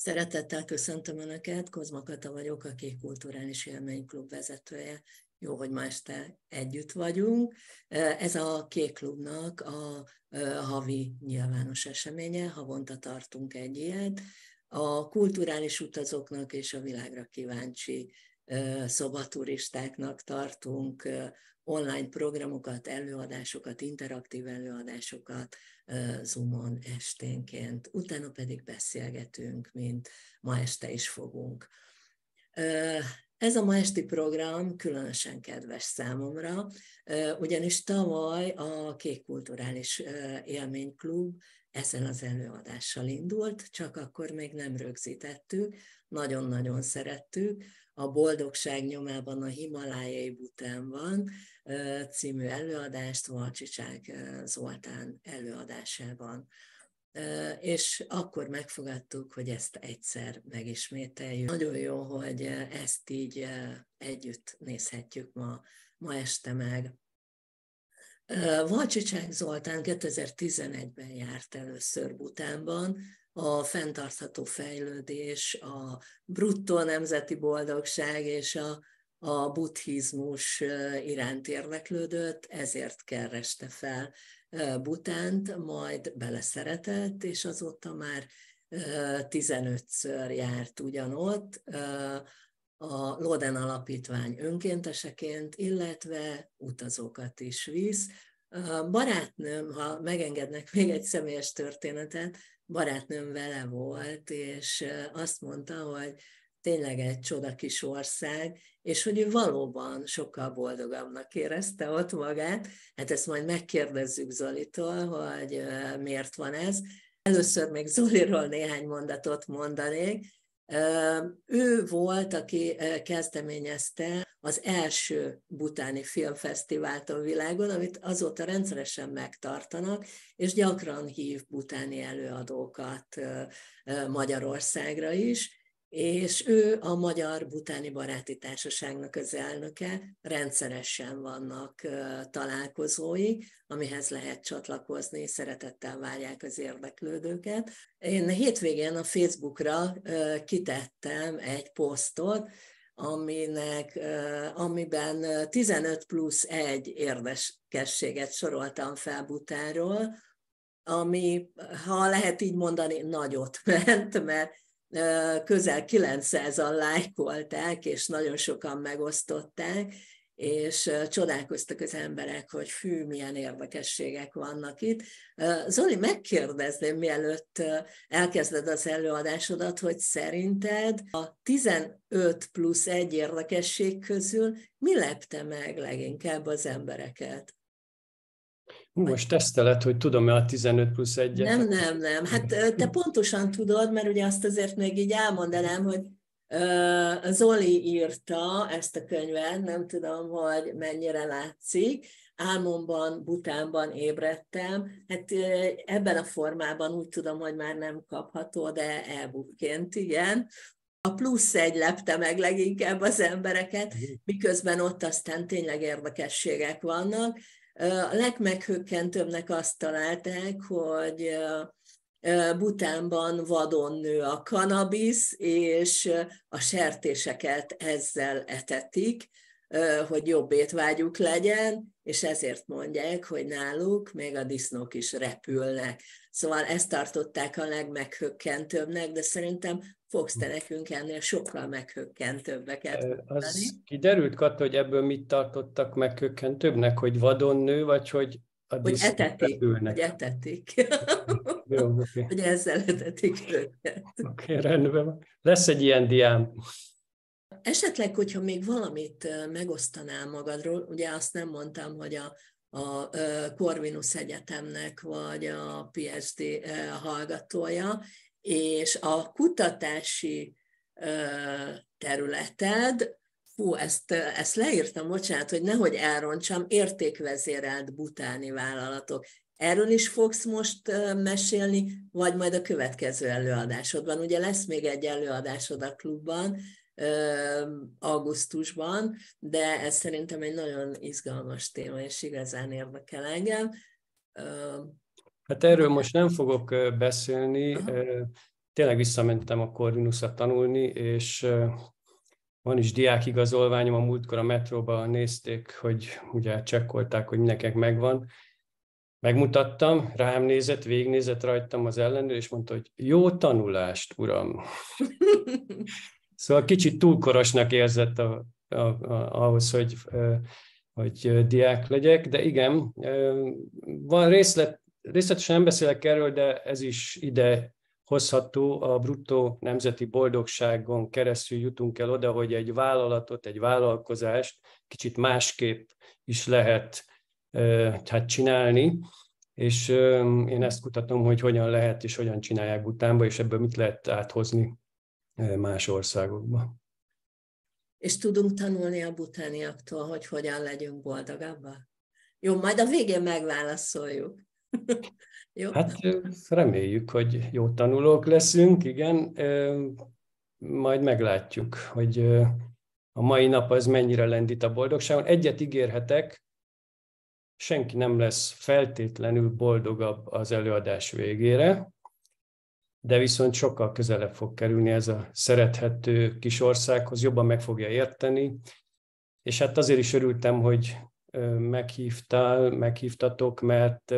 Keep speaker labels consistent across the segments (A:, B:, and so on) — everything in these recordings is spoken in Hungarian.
A: Szeretettel köszöntöm Önöket, Kozma Kata vagyok, a Kék Kulturális Klub vezetője. Jó, hogy ma este együtt vagyunk. Ez a Kék Klubnak a havi nyilvános eseménye, havonta tartunk egy ilyet. A kulturális utazóknak és a világra kíváncsi szobaturistáknak tartunk online programokat, előadásokat, interaktív előadásokat Zoomon esténként, utána pedig beszélgetünk, mint ma este is fogunk. Ez a ma esti program különösen kedves számomra, ugyanis tavaly a Kék Kulturális Élményklub ezen az előadással indult, csak akkor még nem rögzítettük, nagyon-nagyon szerettük, a Boldogság nyomában a Himalájai Butánban című előadást Valcsicsák Zoltán előadásában. És akkor megfogadtuk, hogy ezt egyszer megismételjük. Nagyon jó, hogy ezt így együtt nézhetjük ma, ma este meg. Valcsicsák Zoltán 2011-ben járt először Butánban, a fenntartható fejlődés, a bruttó nemzeti boldogság és a, a buddhizmus iránt érdeklődött, ezért kereste fel Butánt, majd beleszeretett, és azóta már 15-ször járt ugyanott a Loden Alapítvány önkénteseként, illetve utazókat is visz. barátnőm, ha megengednek még egy személyes történetet, barátnőm vele volt, és azt mondta, hogy tényleg egy csoda kis ország, és hogy ő valóban sokkal boldogabbnak érezte ott magát. Hát ezt majd megkérdezzük Zolitól, hogy miért van ez. Először még Zoliról néhány mondatot mondanék. Ő volt, aki kezdeményezte az első butáni filmfesztivált a világon, amit azóta rendszeresen megtartanak, és gyakran hív butáni előadókat Magyarországra is, és ő a Magyar Butáni Baráti Társaságnak az elnöke, rendszeresen vannak találkozói, amihez lehet csatlakozni, szeretettel várják az érdeklődőket. Én hétvégén a Facebookra kitettem egy posztot, aminek, amiben 15 plusz egy érdekességet soroltam fel Butáról, ami, ha lehet így mondani, nagyot ment, mert közel 900-an lájkolták, és nagyon sokan megosztották, és csodálkoztak az emberek, hogy fű, milyen érdekességek vannak itt. Zoli, megkérdezném, mielőtt elkezded az előadásodat, hogy szerinted a 15 plusz 1 érdekesség közül mi lepte meg leginkább az embereket?
B: Hú, most tesztelet, hogy tudom-e a 15 plusz 1 -et? Nem,
A: nem, nem. Hát te pontosan tudod, mert ugye azt azért még így elmondanám, hogy Zoli írta ezt a könyvet, nem tudom, hogy mennyire látszik, álmomban, butánban ébredtem. Hát ebben a formában úgy tudom, hogy már nem kapható, de elbukként, igen. A plusz egy lepte meg leginkább az embereket, miközben ott aztán tényleg érdekességek vannak. A legmeghökkentőbbnek azt találták, hogy Butánban vadon nő a kanabisz, és a sertéseket ezzel etetik, hogy jobb étvágyuk legyen, és ezért mondják, hogy náluk még a disznók is repülnek. Szóval ezt tartották a legmeghökkentőbbnek, de szerintem fogsz te nekünk ennél sokkal meghökkentőbbeket mondani. Az
B: kiderült, Kata, hogy ebből mit tartottak meghökkentőbbnek, hogy vadon nő, vagy hogy hogy etetik, hogy
A: etetik. Jó, okay. Hogy ezzel etetik őket. Oké, okay,
B: rendben van. Lesz egy ilyen diám.
A: Esetleg, hogyha még valamit megosztanál magadról, ugye azt nem mondtam, hogy a, a Corvinus Egyetemnek vagy a PhD hallgatója, és a kutatási területed fú, ezt, ezt leírtam, bocsánat, hogy nehogy elrontsam, értékvezérelt butáni vállalatok. Erről is fogsz most mesélni, vagy majd a következő előadásodban. Ugye lesz még egy előadásod a klubban, augusztusban, de ez szerintem egy nagyon izgalmas téma, és igazán érdekel engem.
B: Hát erről most nem fogok beszélni. Aha. Tényleg visszamentem a Corvinus-ra tanulni, és van is diákigazolványom, a múltkor a metróba nézték, hogy ugye csekkolták, hogy nekek megvan. Megmutattam, rám nézett, végignézett rajtam az ellenőr, és mondta, hogy jó tanulást, uram. szóval kicsit túlkorosnak érzett a, a, a, ahhoz, hogy, hogy diák legyek, de igen, van részlet, részletesen nem beszélek erről, de ez is ide hozható, a bruttó nemzeti boldogságon keresztül jutunk el oda, hogy egy vállalatot, egy vállalkozást kicsit másképp is lehet hát csinálni, és én ezt kutatom, hogy hogyan lehet és hogyan csinálják Butánba, és ebből mit lehet áthozni más országokba.
A: És tudunk tanulni a butániaktól, hogy hogyan legyünk boldogabbak? Jó, majd a végén megválaszoljuk.
B: Jó. Hát reméljük, hogy jó tanulók leszünk, igen. Majd meglátjuk, hogy a mai nap az mennyire lendít a boldogságon. Egyet ígérhetek, senki nem lesz feltétlenül boldogabb az előadás végére, de viszont sokkal közelebb fog kerülni ez a szerethető kis országhoz, jobban meg fogja érteni, és hát azért is örültem, hogy meghívtál, meghívtatok, mert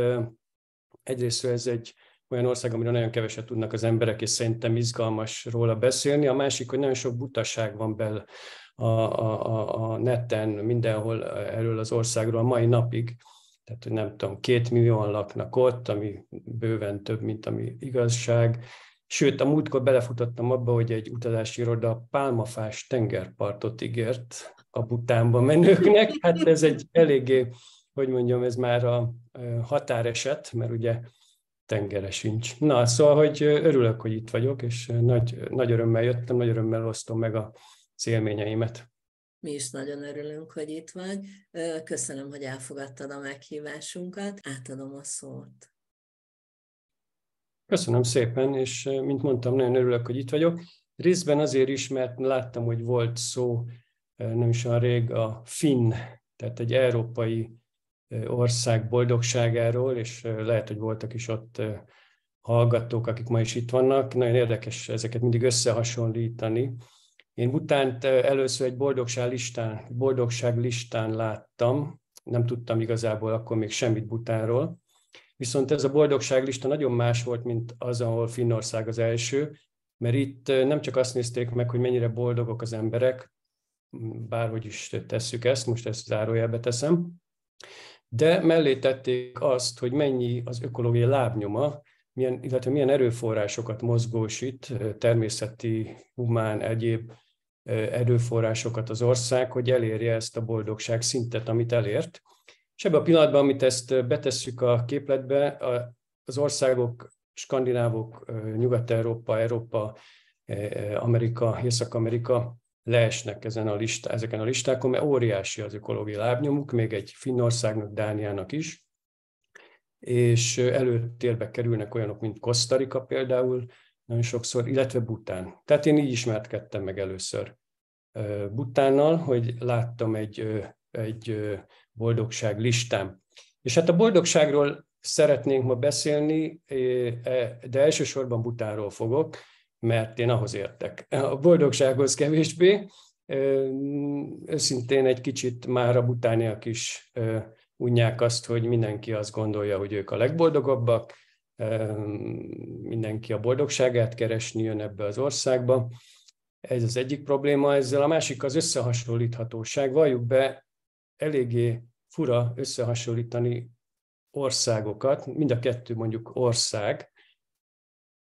B: egyrészt ez egy olyan ország, amiről nagyon keveset tudnak az emberek, és szerintem izgalmas róla beszélni. A másik, hogy nagyon sok butaság van bel a, a, a neten, mindenhol erről az országról a mai napig. Tehát, hogy nem tudom, két millióan laknak ott, ami bőven több, mint ami igazság. Sőt, a múltkor belefutottam abba, hogy egy utazási iroda pálmafás tengerpartot ígért a butánba menőknek. Hát ez egy eléggé hogy mondjam, ez már a határeset, mert ugye tengere sincs. Na, szóval, hogy örülök, hogy itt vagyok, és nagy, nagy örömmel jöttem, nagy örömmel osztom meg a élményeimet.
A: Mi is nagyon örülünk, hogy itt vagy. Köszönöm, hogy elfogadtad a meghívásunkat. Átadom a szót.
B: Köszönöm szépen, és mint mondtam, nagyon örülök, hogy itt vagyok. Részben azért is, mert láttam, hogy volt szó nem is olyan rég a finn, tehát egy európai ország boldogságáról, és lehet, hogy voltak is ott hallgatók, akik ma is itt vannak. Nagyon érdekes ezeket mindig összehasonlítani. Én utánt először egy boldogság listán, boldogság listán láttam, nem tudtam igazából akkor még semmit Butánról. Viszont ez a boldogságlista nagyon más volt, mint az, ahol Finnország az első, mert itt nem csak azt nézték meg, hogy mennyire boldogok az emberek, bárhogy is tesszük ezt, most ezt zárójelbe teszem, de mellé tették azt, hogy mennyi az ökológiai lábnyoma, milyen, illetve milyen erőforrásokat mozgósít, természeti, humán, egyéb erőforrásokat az ország, hogy elérje ezt a boldogság szintet, amit elért. És ebben a pillanatban, amit ezt betesszük a képletbe, az országok, skandinávok, Nyugat-Európa, Európa, Amerika, Észak-Amerika leesnek ezen a listá, ezeken a listákon, mert óriási az ökológiai lábnyomuk, még egy Finnországnak, Dániának is, és előtérbe kerülnek olyanok, mint Kosztarika például, nagyon sokszor, illetve Bután. Tehát én így ismerkedtem meg először Butánnal, hogy láttam egy, egy boldogság listám. És hát a boldogságról szeretnénk ma beszélni, e, de elsősorban Butánról fogok, mert én ahhoz értek. A boldogsághoz kevésbé, őszintén egy kicsit már a butániak is unják azt, hogy mindenki azt gondolja, hogy ők a legboldogabbak, mindenki a boldogságát keresni jön ebbe az országba. Ez az egyik probléma, ezzel a másik az összehasonlíthatóság. Valljuk be, eléggé fura összehasonlítani országokat, mind a kettő mondjuk ország,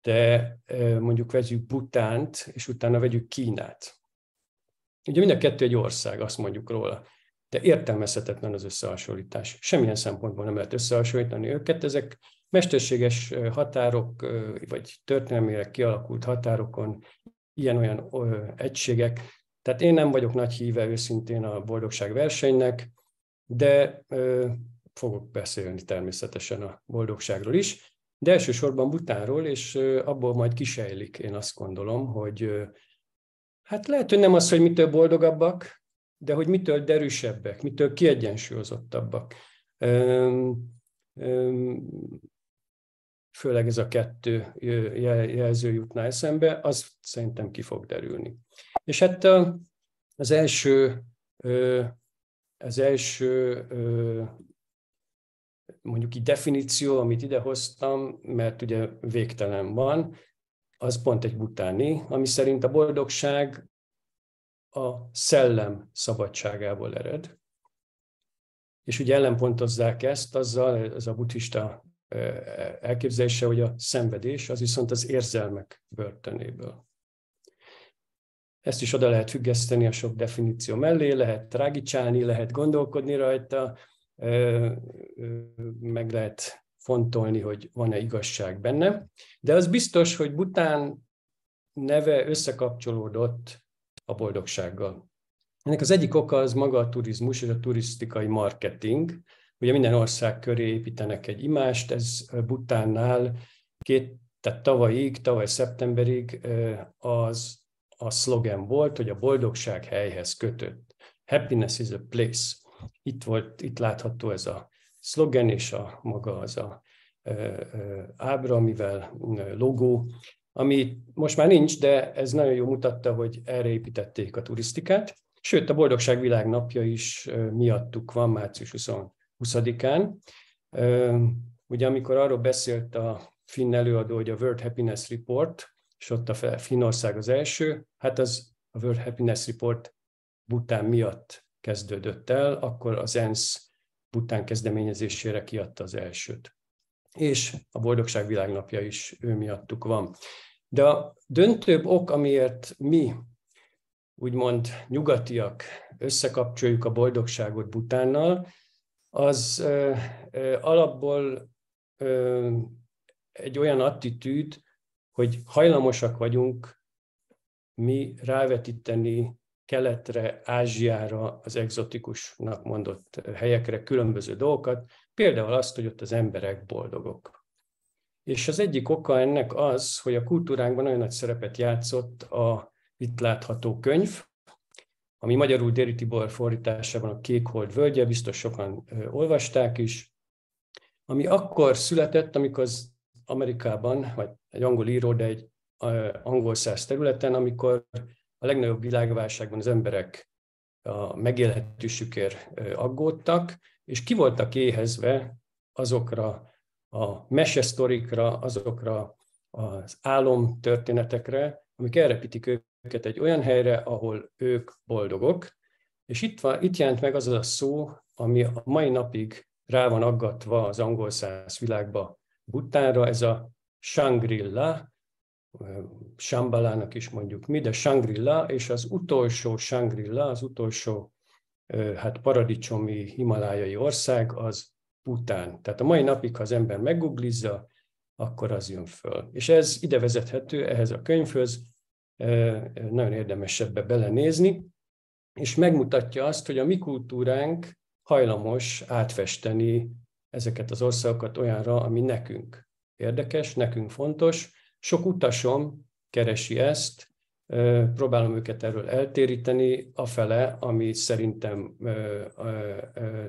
B: de mondjuk vegyük Butánt, és utána vegyük Kínát. Ugye mind a kettő egy ország, azt mondjuk róla. De értelmezhetetlen az összehasonlítás. Semmilyen szempontból nem lehet összehasonlítani őket. Ezek mesterséges határok, vagy történelmileg kialakult határokon ilyen-olyan egységek. Tehát én nem vagyok nagy híve őszintén a boldogság versenynek, de fogok beszélni természetesen a boldogságról is de elsősorban Butánról, és abból majd kisejlik, én azt gondolom, hogy hát lehet, hogy nem az, hogy mitől boldogabbak, de hogy mitől derűsebbek, mitől kiegyensúlyozottabbak. Főleg ez a kettő jelző jutná eszembe, az szerintem ki fog derülni. És hát az első, az első mondjuk így definíció, amit idehoztam, mert ugye végtelen van, az pont egy butáni, ami szerint a boldogság a szellem szabadságából ered. És ugye ellenpontozzák ezt azzal, ez a buddhista elképzelése, hogy a szenvedés az viszont az érzelmek börtönéből. Ezt is oda lehet függeszteni a sok definíció mellé, lehet trágicsálni, lehet gondolkodni rajta, meg lehet fontolni, hogy van-e igazság benne. De az biztos, hogy Bután neve összekapcsolódott a boldogsággal. Ennek az egyik oka az maga a turizmus és a turisztikai marketing. Ugye minden ország köré építenek egy imást, ez Butánnál két, tehát tavalyig, tavaly szeptemberig az a szlogen volt, hogy a boldogság helyhez kötött. Happiness is a place. Itt, volt, itt látható ez a szlogen és a maga az a ábra, amivel logó, ami most már nincs, de ez nagyon jól mutatta, hogy erre építették a turisztikát. Sőt, a Boldogság Világ napja is miattuk van március 20-án. Ugye amikor arról beszélt a finn előadó, hogy a World Happiness Report, és ott a Finnország az első, hát az a World Happiness Report bután miatt kezdődött el, akkor az ENSZ Bután kezdeményezésére kiadta az elsőt. És a Boldogság Világnapja is ő miattuk van. De a döntőbb ok, amiért mi, úgymond nyugatiak, összekapcsoljuk a boldogságot Butánnal, az ö, ö, alapból ö, egy olyan attitűd, hogy hajlamosak vagyunk mi rávetíteni keletre, Ázsiára, az exotikusnak mondott helyekre különböző dolgokat, például azt, hogy ott az emberek boldogok. És az egyik oka ennek az, hogy a kultúránkban nagyon nagy szerepet játszott a itt látható könyv, ami magyarul Déri Tibor fordításában a Kékhold völgye, biztos sokan olvasták is, ami akkor született, amikor az Amerikában, vagy egy angol író, de egy angol száz területen, amikor a legnagyobb világválságban az emberek a megélhetősükért aggódtak, és ki voltak éhezve azokra a mesesztorikra, azokra az álomtörténetekre, amik elrepítik őket egy olyan helyre, ahol ők boldogok. És itt, van, itt jelent meg az a szó, ami a mai napig rá van aggatva az angol száz világba Butánra, ez a Shangri-La, Sambalának is mondjuk mi, de shangri és az utolsó shangri az utolsó hát paradicsomi himalájai ország, az Pután. Tehát a mai napig, ha az ember megguglizza, akkor az jön föl. És ez ide vezethető ehhez a könyvhöz, nagyon érdemes ebbe belenézni, és megmutatja azt, hogy a mi kultúránk hajlamos átfesteni ezeket az országokat olyanra, ami nekünk érdekes, nekünk fontos, sok utasom keresi ezt, próbálom őket erről eltéríteni, fele, ami szerintem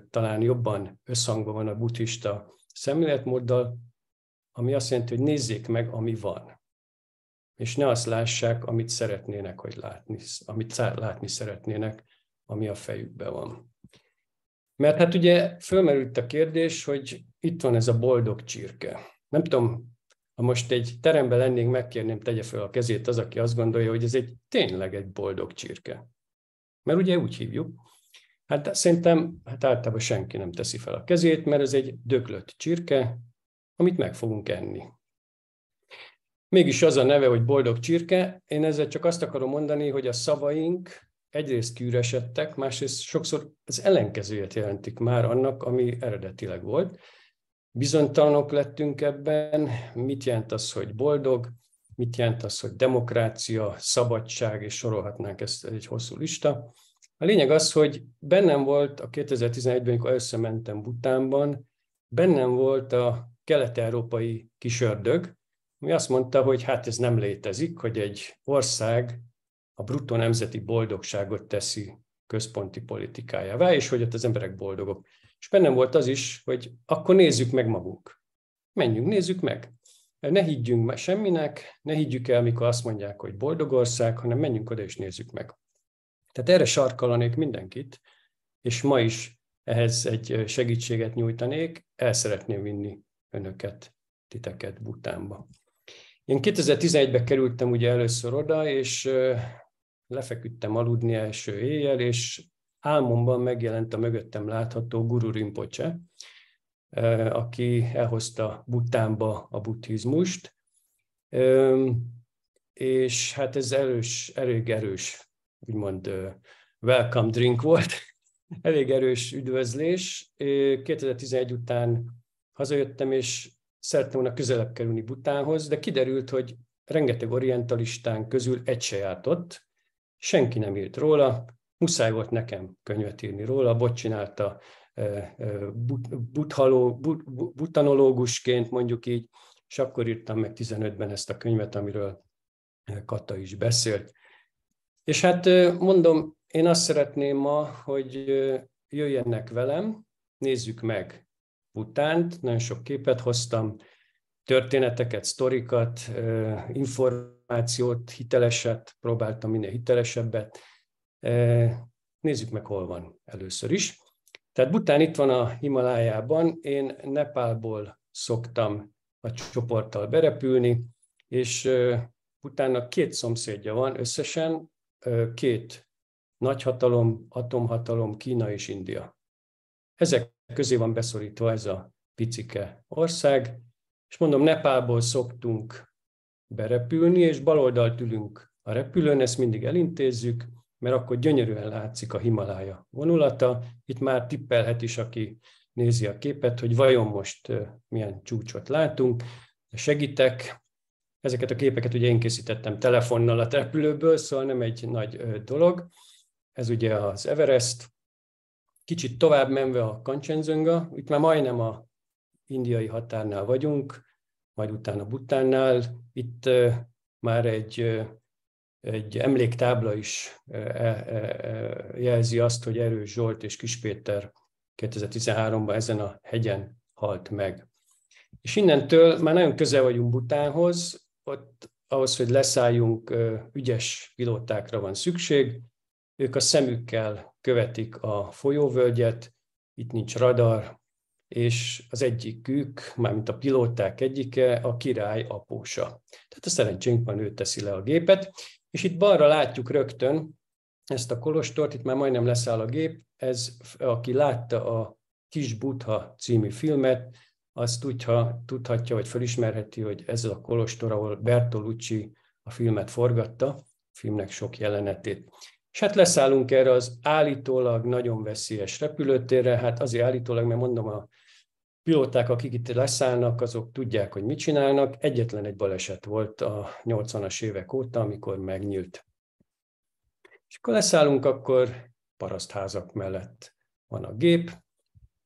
B: talán jobban összhangban van a buddhista szemléletmóddal, ami azt jelenti, hogy nézzék meg, ami van. És ne azt lássák, amit szeretnének, hogy látni, amit látni szeretnének, ami a fejükben van. Mert hát ugye fölmerült a kérdés, hogy itt van ez a boldog csirke. Nem tudom, ha most egy teremben lennénk, megkérném, tegye fel a kezét az, aki azt gondolja, hogy ez egy tényleg egy boldog csirke. Mert ugye úgy hívjuk. Hát szerintem hát általában senki nem teszi fel a kezét, mert ez egy döglött csirke, amit meg fogunk enni. Mégis az a neve, hogy boldog csirke, én ezzel csak azt akarom mondani, hogy a szavaink egyrészt kűresettek, másrészt sokszor az ellenkezőjét jelentik már annak, ami eredetileg volt bizonytalanok lettünk ebben, mit jelent az, hogy boldog, mit jelent az, hogy demokrácia, szabadság, és sorolhatnánk ezt egy hosszú lista. A lényeg az, hogy bennem volt a 2011-ben, amikor először mentem Butánban, bennem volt a kelet-európai kisördög, ami azt mondta, hogy hát ez nem létezik, hogy egy ország a bruttó nemzeti boldogságot teszi központi politikájává, és hogy ott az emberek boldogok. És bennem volt az is, hogy akkor nézzük meg magunk. Menjünk, nézzük meg. Ne higgyünk már semminek, ne higgyük el, mikor azt mondják, hogy boldog ország, hanem menjünk oda és nézzük meg. Tehát erre sarkalanék mindenkit, és ma is ehhez egy segítséget nyújtanék, el szeretném vinni önöket, titeket Butánba. Én 2011-ben kerültem ugye először oda, és lefeküdtem aludni első éjjel, és álmomban megjelent a mögöttem látható Guru Rinpoche, aki elhozta Butánba a buddhizmust, és hát ez erős, elég erős, úgymond welcome drink volt, elég erős üdvözlés. 2011 után hazajöttem, és szerettem volna közelebb kerülni Butánhoz, de kiderült, hogy rengeteg orientalistán közül egy se járt senki nem írt róla, muszáj volt nekem könyvet írni róla, Bot csinálta buthaló, but, butanológusként mondjuk így, és akkor írtam meg 15-ben ezt a könyvet, amiről Kata is beszélt. És hát mondom, én azt szeretném ma, hogy jöjjenek velem, nézzük meg Butánt, nagyon sok képet hoztam, történeteket, sztorikat, információt, hiteleset, próbáltam minél hitelesebbet, Nézzük meg, hol van először is. Tehát Bután itt van a Himalájában, én Nepálból szoktam a csoporttal berepülni, és utána két szomszédja van összesen, két nagyhatalom, atomhatalom, Kína és India. Ezek közé van beszorítva ez a picike ország, és mondom, Nepálból szoktunk berepülni, és baloldalt ülünk a repülőn, ezt mindig elintézzük, mert akkor gyönyörűen látszik a Himalája vonulata. Itt már tippelhet is, aki nézi a képet, hogy vajon most milyen csúcsot látunk. Segítek, ezeket a képeket ugye én készítettem telefonnal a repülőből, szóval nem egy nagy dolog. Ez ugye az Everest. Kicsit tovább menve a Kancsenjunga, itt már majdnem a indiai határnál vagyunk, majd utána Butánnál. Itt már egy egy emléktábla is e, e, e, jelzi azt, hogy Erős Zsolt és kispéter 2013-ban ezen a hegyen halt meg. És innentől már nagyon közel vagyunk Butánhoz, ott ahhoz, hogy leszálljunk, ügyes pilótákra van szükség. Ők a szemükkel követik a folyóvölgyet, itt nincs radar, és az egyikük, mármint a pilóták egyike, a király apósa. Tehát a szerencsénk van, ő teszi le a gépet, és itt balra látjuk rögtön ezt a kolostort, itt már majdnem leszáll a gép, ez, aki látta a Kis Butha című filmet, azt tudja, tudhatja, vagy felismerheti, hogy ez a kolostor, ahol Bertolucci a filmet forgatta, a filmnek sok jelenetét. És hát leszállunk erre az állítólag nagyon veszélyes repülőtérre, hát azért állítólag, mert mondom, a pilóták, akik itt leszállnak, azok tudják, hogy mit csinálnak. Egyetlen egy baleset volt a 80-as évek óta, amikor megnyílt. És akkor leszállunk, akkor parasztházak mellett van a gép.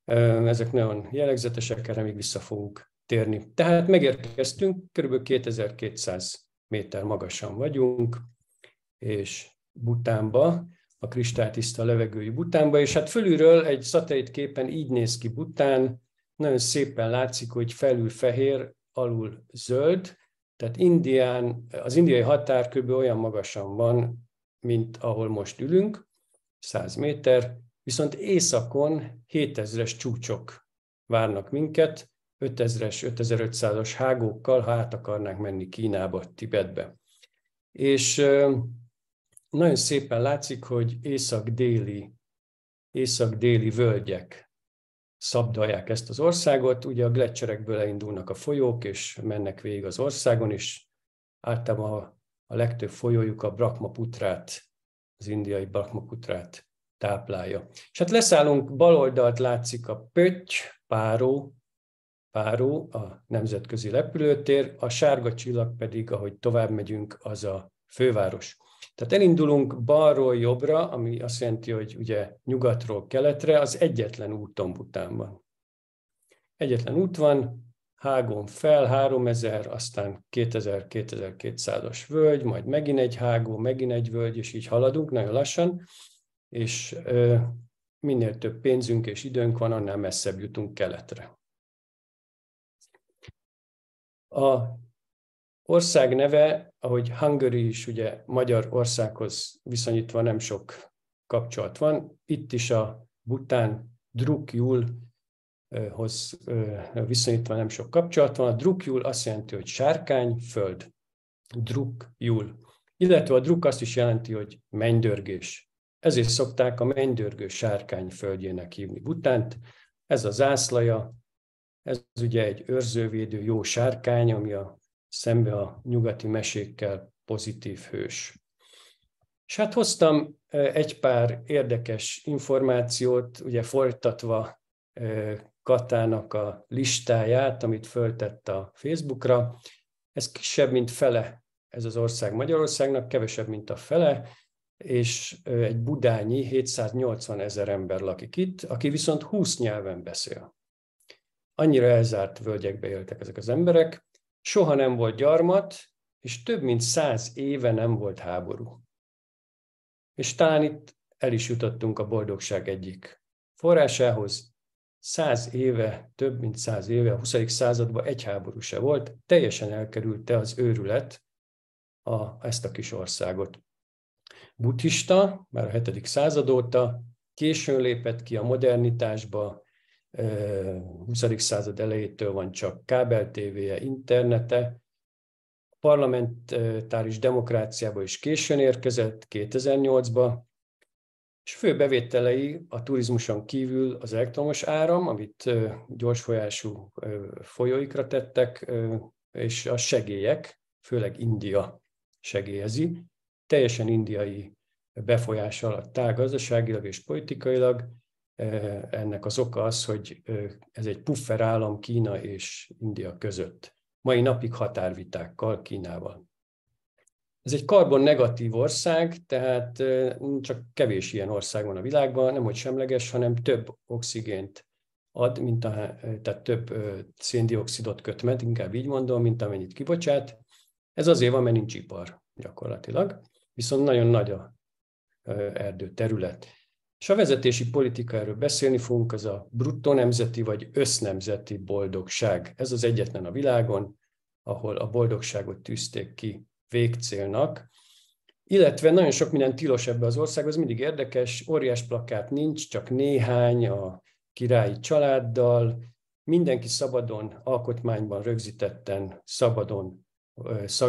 B: Ezek nagyon jellegzetesek, erre még vissza fogunk térni. Tehát megérkeztünk, kb. 2200 méter magasan vagyunk, és Butánba, a kristálytiszta levegői Butánba, és hát fölülről egy szatelit képen így néz ki Bután, nagyon szépen látszik, hogy felül fehér, alul zöld, tehát Indián, az indiai határ kb. olyan magasan van, mint ahol most ülünk, 100 méter, viszont északon 7000-es csúcsok várnak minket, 5000-es, 5500-as hágókkal, ha át akarnánk menni Kínába, Tibetbe. És nagyon szépen látszik, hogy észak-déli, észak-déli völgyek szabdalják ezt az országot. Ugye a gletcserekből indulnak a folyók, és mennek végig az országon, és általában a, a legtöbb folyójuk a Brahmaputrát, az indiai Brahmaputrát táplálja. És hát leszállunk, baloldalt látszik a Pötty, Páró, Páró, a nemzetközi repülőtér, a sárga csillag pedig, ahogy tovább megyünk, az a főváros. Tehát elindulunk balról jobbra, ami azt jelenti, hogy ugye nyugatról keletre, az egyetlen úton után van. Egyetlen út van, hágon fel 3000, aztán 2000-2200-as völgy, majd megint egy hágó, megint egy völgy, és így haladunk nagyon lassan, és ö, minél több pénzünk és időnk van, annál messzebb jutunk keletre. A ország neve, ahogy Hungary is ugye országhoz viszonyítva nem sok kapcsolat van. Itt is a Bután Drukjulhoz viszonyítva nem sok kapcsolat van. A Drukjul azt jelenti, hogy sárkány, föld. Drukjul. Illetve a druk azt is jelenti, hogy mennydörgés. Ezért szokták a mennydörgő sárkány földjének hívni Butánt. Ez a zászlaja, ez ugye egy őrzővédő jó sárkány, ami a szembe a nyugati mesékkel pozitív hős. És hát hoztam egy pár érdekes információt, ugye folytatva Katának a listáját, amit föltett a Facebookra. Ez kisebb, mint fele ez az ország Magyarországnak, kevesebb, mint a fele, és egy budányi 780 ezer ember lakik itt, aki viszont 20 nyelven beszél. Annyira elzárt völgyekbe éltek ezek az emberek, soha nem volt gyarmat, és több mint száz éve nem volt háború. És talán itt el is jutottunk a boldogság egyik forrásához. Száz éve, több mint száz éve, a 20. században egy háború se volt, teljesen elkerülte az őrület a, ezt a kis országot. Buddhista, már a 7. század óta későn lépett ki a modernitásba, 20. század elejétől van csak kábel tévéje, internete. A parlamentáris demokráciába is későn érkezett, 2008-ba, és fő bevételei a turizmuson kívül az elektromos áram, amit gyors folyású folyóikra tettek, és a segélyek, főleg India segélyezi, teljesen indiai befolyás alatt áll gazdaságilag és politikailag, Eh, ennek az oka az, hogy ez egy puffer állam Kína és India között. Mai napig határvitákkal Kínával. Ez egy karbon negatív ország, tehát csak kevés ilyen ország van a világban, nem hogy semleges, hanem több oxigént ad, mint a, tehát több széndiokszidot köt meg, inkább így mondom, mint amennyit kibocsát. Ez azért van, mert nincs ipar gyakorlatilag, viszont nagyon nagy a erdő terület. És a vezetési politikáról beszélni fogunk, az a bruttó nemzeti vagy össznemzeti boldogság. Ez az egyetlen a világon, ahol a boldogságot tűzték ki végcélnak. Illetve nagyon sok minden tilos ebbe az ország, az mindig érdekes, óriás plakát nincs, csak néhány a királyi családdal, mindenki szabadon, alkotmányban rögzítetten, szabadon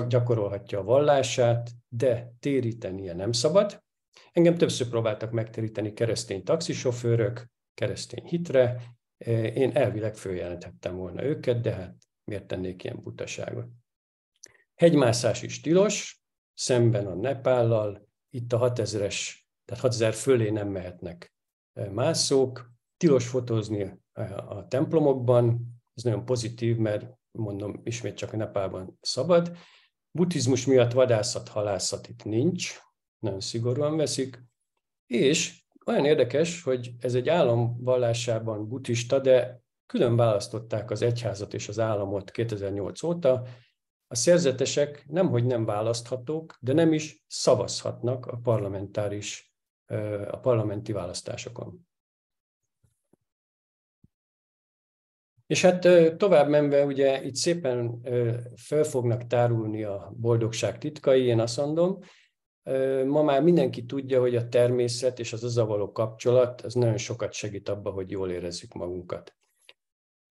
B: gyakorolhatja a vallását, de térítenie nem szabad, Engem többször próbáltak megteríteni keresztény taxisofőrök, keresztény hitre. Én elvileg följelenthettem volna őket, de hát miért tennék ilyen butaságot? Hegymászás is tilos, szemben a Nepállal, itt a 6000-es, tehát 6000 fölé nem mehetnek mászók, tilos fotózni a templomokban, ez nagyon pozitív, mert mondom, ismét csak a Nepálban szabad. Buddhizmus miatt vadászat, halászat itt nincs, nagyon szigorúan veszik, és olyan érdekes, hogy ez egy állam vallásában buddhista, de külön választották az egyházat és az államot 2008 óta. A szerzetesek nemhogy nem választhatók, de nem is szavazhatnak a parlamentáris, a parlamenti választásokon. És hát tovább menve, ugye itt szépen fel fognak tárulni a boldogság titkai, én azt mondom, Ma már mindenki tudja, hogy a természet és az az való kapcsolat, az nagyon sokat segít abba, hogy jól érezzük magunkat.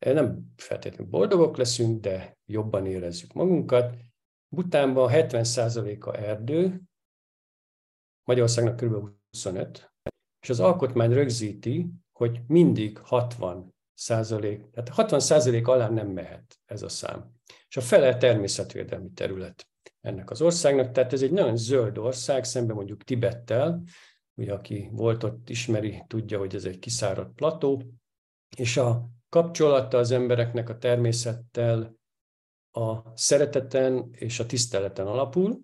B: Nem feltétlenül boldogok leszünk, de jobban érezzük magunkat. Butánban 70%-a erdő, Magyarországnak kb. 25, és az alkotmány rögzíti, hogy mindig 60 százalék, tehát 60 százalék alá nem mehet ez a szám. És a fele természetvédelmi terület ennek az országnak. Tehát ez egy nagyon zöld ország, szemben mondjuk Tibettel, ugye aki volt ott ismeri, tudja, hogy ez egy kiszáradt plató, és a kapcsolata az embereknek a természettel a szereteten és a tiszteleten alapul,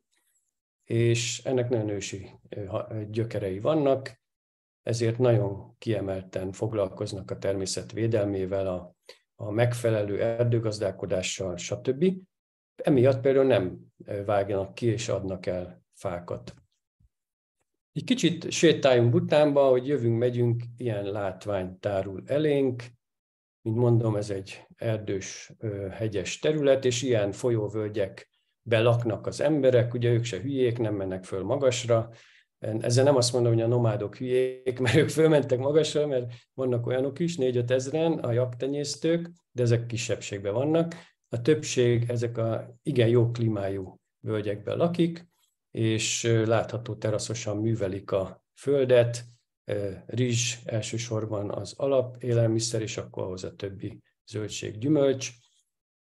B: és ennek nagyon ősi gyökerei vannak, ezért nagyon kiemelten foglalkoznak a természet védelmével, a, a megfelelő erdőgazdálkodással, stb. Emiatt például nem vágjanak ki és adnak el fákat. Egy kicsit sétáljunk Butánba, hogy jövünk, megyünk, ilyen látvány tárul elénk. Mint mondom, ez egy erdős, hegyes terület, és ilyen folyóvölgyek belaknak az emberek, ugye ők se hülyék, nem mennek föl magasra. Ezzel nem azt mondom, hogy a nomádok hülyék, mert ők fölmentek magasra, mert vannak olyanok is, négy-öt ezren, a jaktenyésztők, de ezek kisebbségben vannak, a többség ezek a igen jó klímájú völgyekben lakik, és látható teraszosan művelik a földet, rizs elsősorban az alapélelmiszer, és akkor ahhoz a többi zöldség, gyümölcs.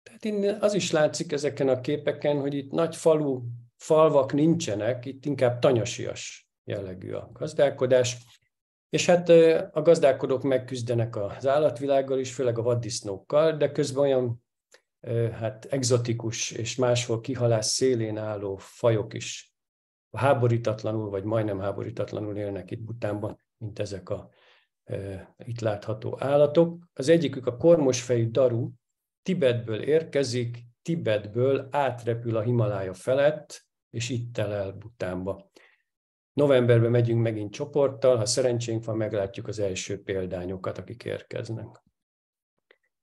B: Tehát innen az is látszik ezeken a képeken, hogy itt nagy falu, falvak nincsenek, itt inkább tanyasias jellegű a gazdálkodás. És hát a gazdálkodók megküzdenek az állatvilággal is, főleg a vaddisznókkal, de közben olyan hát egzotikus és máshol kihalás szélén álló fajok is háborítatlanul, vagy majdnem háborítatlanul élnek itt Butánban, mint ezek a e, itt látható állatok. Az egyikük a kormosfejű daru, Tibetből érkezik, Tibetből átrepül a Himalája felett, és itt telel Butánba. Novemberben megyünk megint csoporttal, ha szerencsénk van, meglátjuk az első példányokat, akik érkeznek.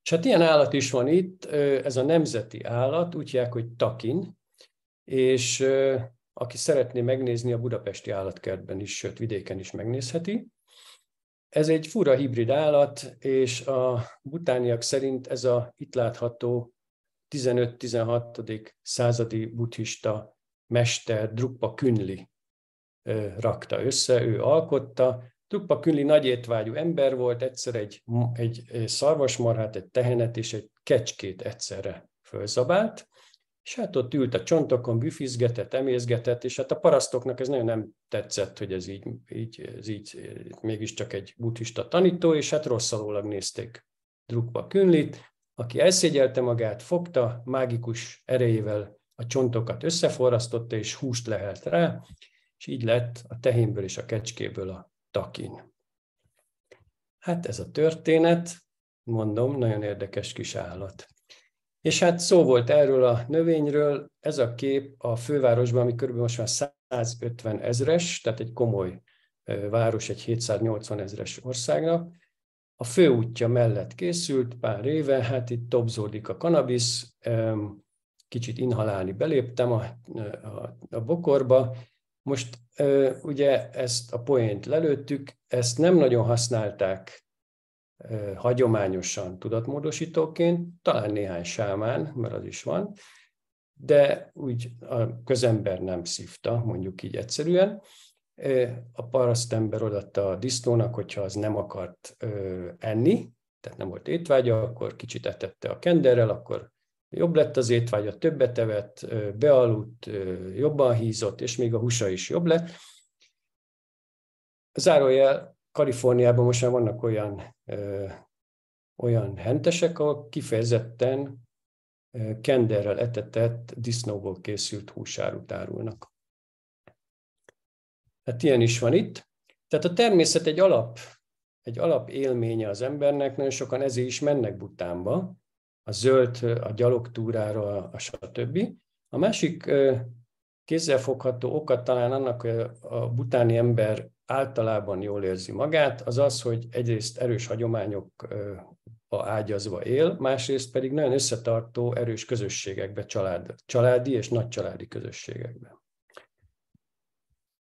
B: És hát ilyen állat is van itt, ez a nemzeti állat, úgy hívják, hogy takin, és aki szeretné megnézni, a budapesti állatkertben is, sőt vidéken is megnézheti. Ez egy fura hibrid állat, és a butániak szerint ez a itt látható 15-16. századi buddhista mester drupa Künli rakta össze, ő alkotta, Tuppa Künli nagy étvágyú ember volt, egyszer egy, egy szarvasmarhát, egy tehenet és egy kecskét egyszerre fölzabált, és hát ott ült a csontokon, büfizgetett, emészgetett, és hát a parasztoknak ez nagyon nem tetszett, hogy ez így, így, ez így mégiscsak egy buddhista tanító, és hát rosszalólag nézték Drukpa Künlit, aki elszégyelte magát, fogta, mágikus erejével a csontokat összeforrasztotta, és húst lehelt rá, és így lett a tehénből és a kecskéből a takin. Hát ez a történet, mondom, nagyon érdekes kis állat. És hát szó volt erről a növényről, ez a kép a fővárosban, ami körülbelül most már 150 ezres, tehát egy komoly város, egy 780 ezres országnak, a főútja mellett készült pár éve, hát itt tobzódik a kanabisz, kicsit inhalálni beléptem a, a, a bokorba, most ugye ezt a poént lelőttük, ezt nem nagyon használták hagyományosan tudatmódosítóként, talán néhány sámán, mert az is van, de úgy a közember nem szívta, mondjuk így egyszerűen. A parasztember odatta a disznónak, hogyha az nem akart enni, tehát nem volt étvágya, akkor kicsit etette a kenderrel, akkor jobb lett az étvágya, többet evett, bealudt, jobban hízott, és még a húsa is jobb lett. Zárójel, Kaliforniában most már vannak olyan, ö, olyan hentesek, ahol kifejezetten kenderrel etetett, disznóból készült húsárut árulnak. Hát ilyen is van itt. Tehát a természet egy alap, egy alap élménye az embernek, nagyon sokan ezért is mennek butánba, a zöld, a gyalogtúrára, a stb. A másik kézzelfogható oka talán annak, hogy a butáni ember általában jól érzi magát, az az, hogy egyrészt erős hagyományokba ágyazva él, másrészt pedig nagyon összetartó erős közösségekbe, család, családi és nagycsaládi közösségekbe.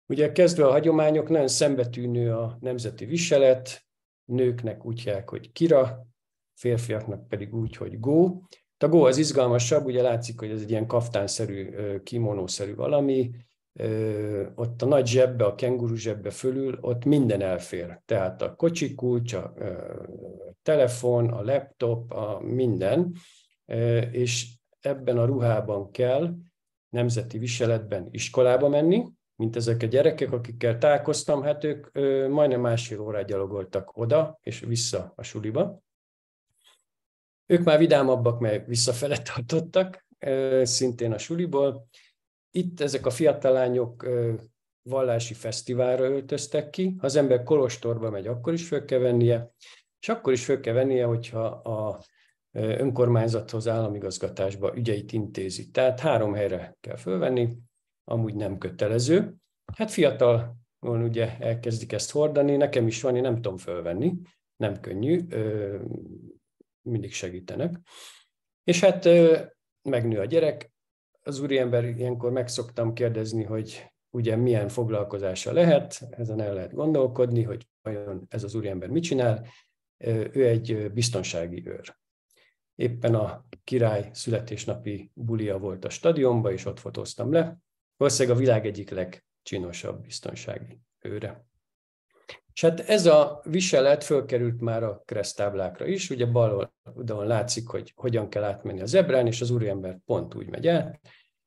B: Ugye kezdve a hagyományok, nagyon szembetűnő a nemzeti viselet, nőknek úgy hívják, hogy kira, férfiaknak pedig úgy, hogy gó. A gó az izgalmasabb, ugye látszik, hogy ez egy ilyen kaftánszerű, kimonószerű valami, ott a nagy zsebbe, a kenguru zsebbe fölül, ott minden elfér. Tehát a kocsi kulcs, a telefon, a laptop, a minden, és ebben a ruhában kell nemzeti viseletben iskolába menni, mint ezek a gyerekek, akikkel találkoztam, hát ők majdnem másfél órát gyalogoltak oda és vissza a suliba. Ők már vidámabbak, mert visszafele tartottak, szintén a suliból. Itt ezek a fiatal lányok vallási fesztiválra öltöztek ki. Ha az ember kolostorba megy, akkor is föl kell vennie, és akkor is föl kell vennie, hogyha a önkormányzathoz, államigazgatásba ügyeit intézi. Tehát három helyre kell fölvenni, amúgy nem kötelező. Hát fiatal ugye elkezdik ezt hordani, nekem is van, én nem tudom fölvenni, nem könnyű, mindig segítenek. És hát megnő a gyerek, az úriember ilyenkor meg szoktam kérdezni, hogy ugye milyen foglalkozása lehet, ezen el lehet gondolkodni, hogy vajon ez az úriember mit csinál. Ő egy biztonsági őr. Éppen a király születésnapi bulia volt a stadionban, és ott fotóztam le. Valószínűleg a világ egyik legcsinosabb biztonsági őre. És hát ez a viselet fölkerült már a keresztáblákra is, ugye bal oldalon látszik, hogy hogyan kell átmenni a zebrán, és az úriember pont úgy megy el.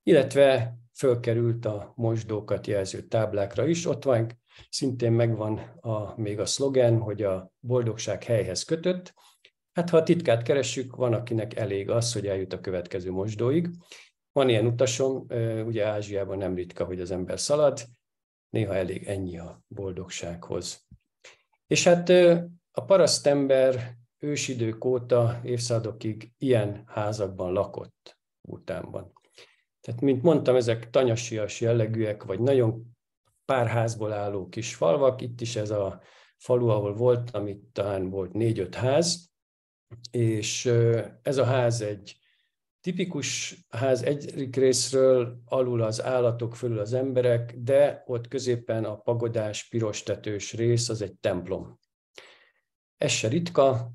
B: illetve fölkerült a mosdókat jelző táblákra is, ott van, szintén megvan a, még a szlogen, hogy a boldogság helyhez kötött, Hát ha a titkát keressük, van, akinek elég az, hogy eljut a következő mosdóig. Van ilyen utasom, ugye Ázsiában nem ritka, hogy az ember szalad, néha elég ennyi a boldogsághoz. És hát a parasztember ősidők óta évszázadokig ilyen házakban lakott utánban. Tehát, mint mondtam, ezek tanyasias jellegűek, vagy nagyon pár házból álló kis falvak. Itt is ez a falu, ahol volt, amit talán volt négy-öt ház, és ez a ház egy tipikus ház egyik részről alul az állatok, fölül az emberek, de ott középen a pagodás, piros tetős rész, az egy templom. Ez se ritka,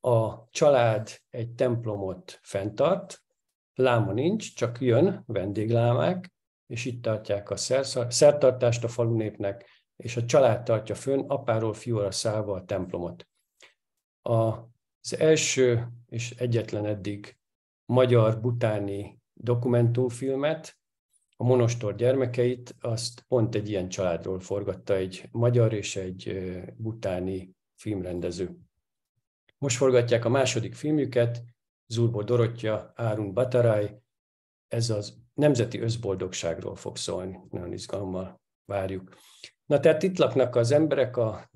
B: a család egy templomot fenntart, láma nincs, csak jön vendéglámák, és itt tartják a szertartást a falunépnek és a család tartja fönn, apáról fiúra szállva a templomot. Az első és egyetlen eddig magyar-butáni dokumentumfilmet, a Monostor gyermekeit, azt pont egy ilyen családról forgatta egy magyar és egy butáni filmrendező. Most forgatják a második filmjüket, Zurbo Dorottya, Árun Bataraj, ez az nemzeti összboldogságról fog szólni, nagyon izgalommal várjuk. Na tehát itt laknak az emberek a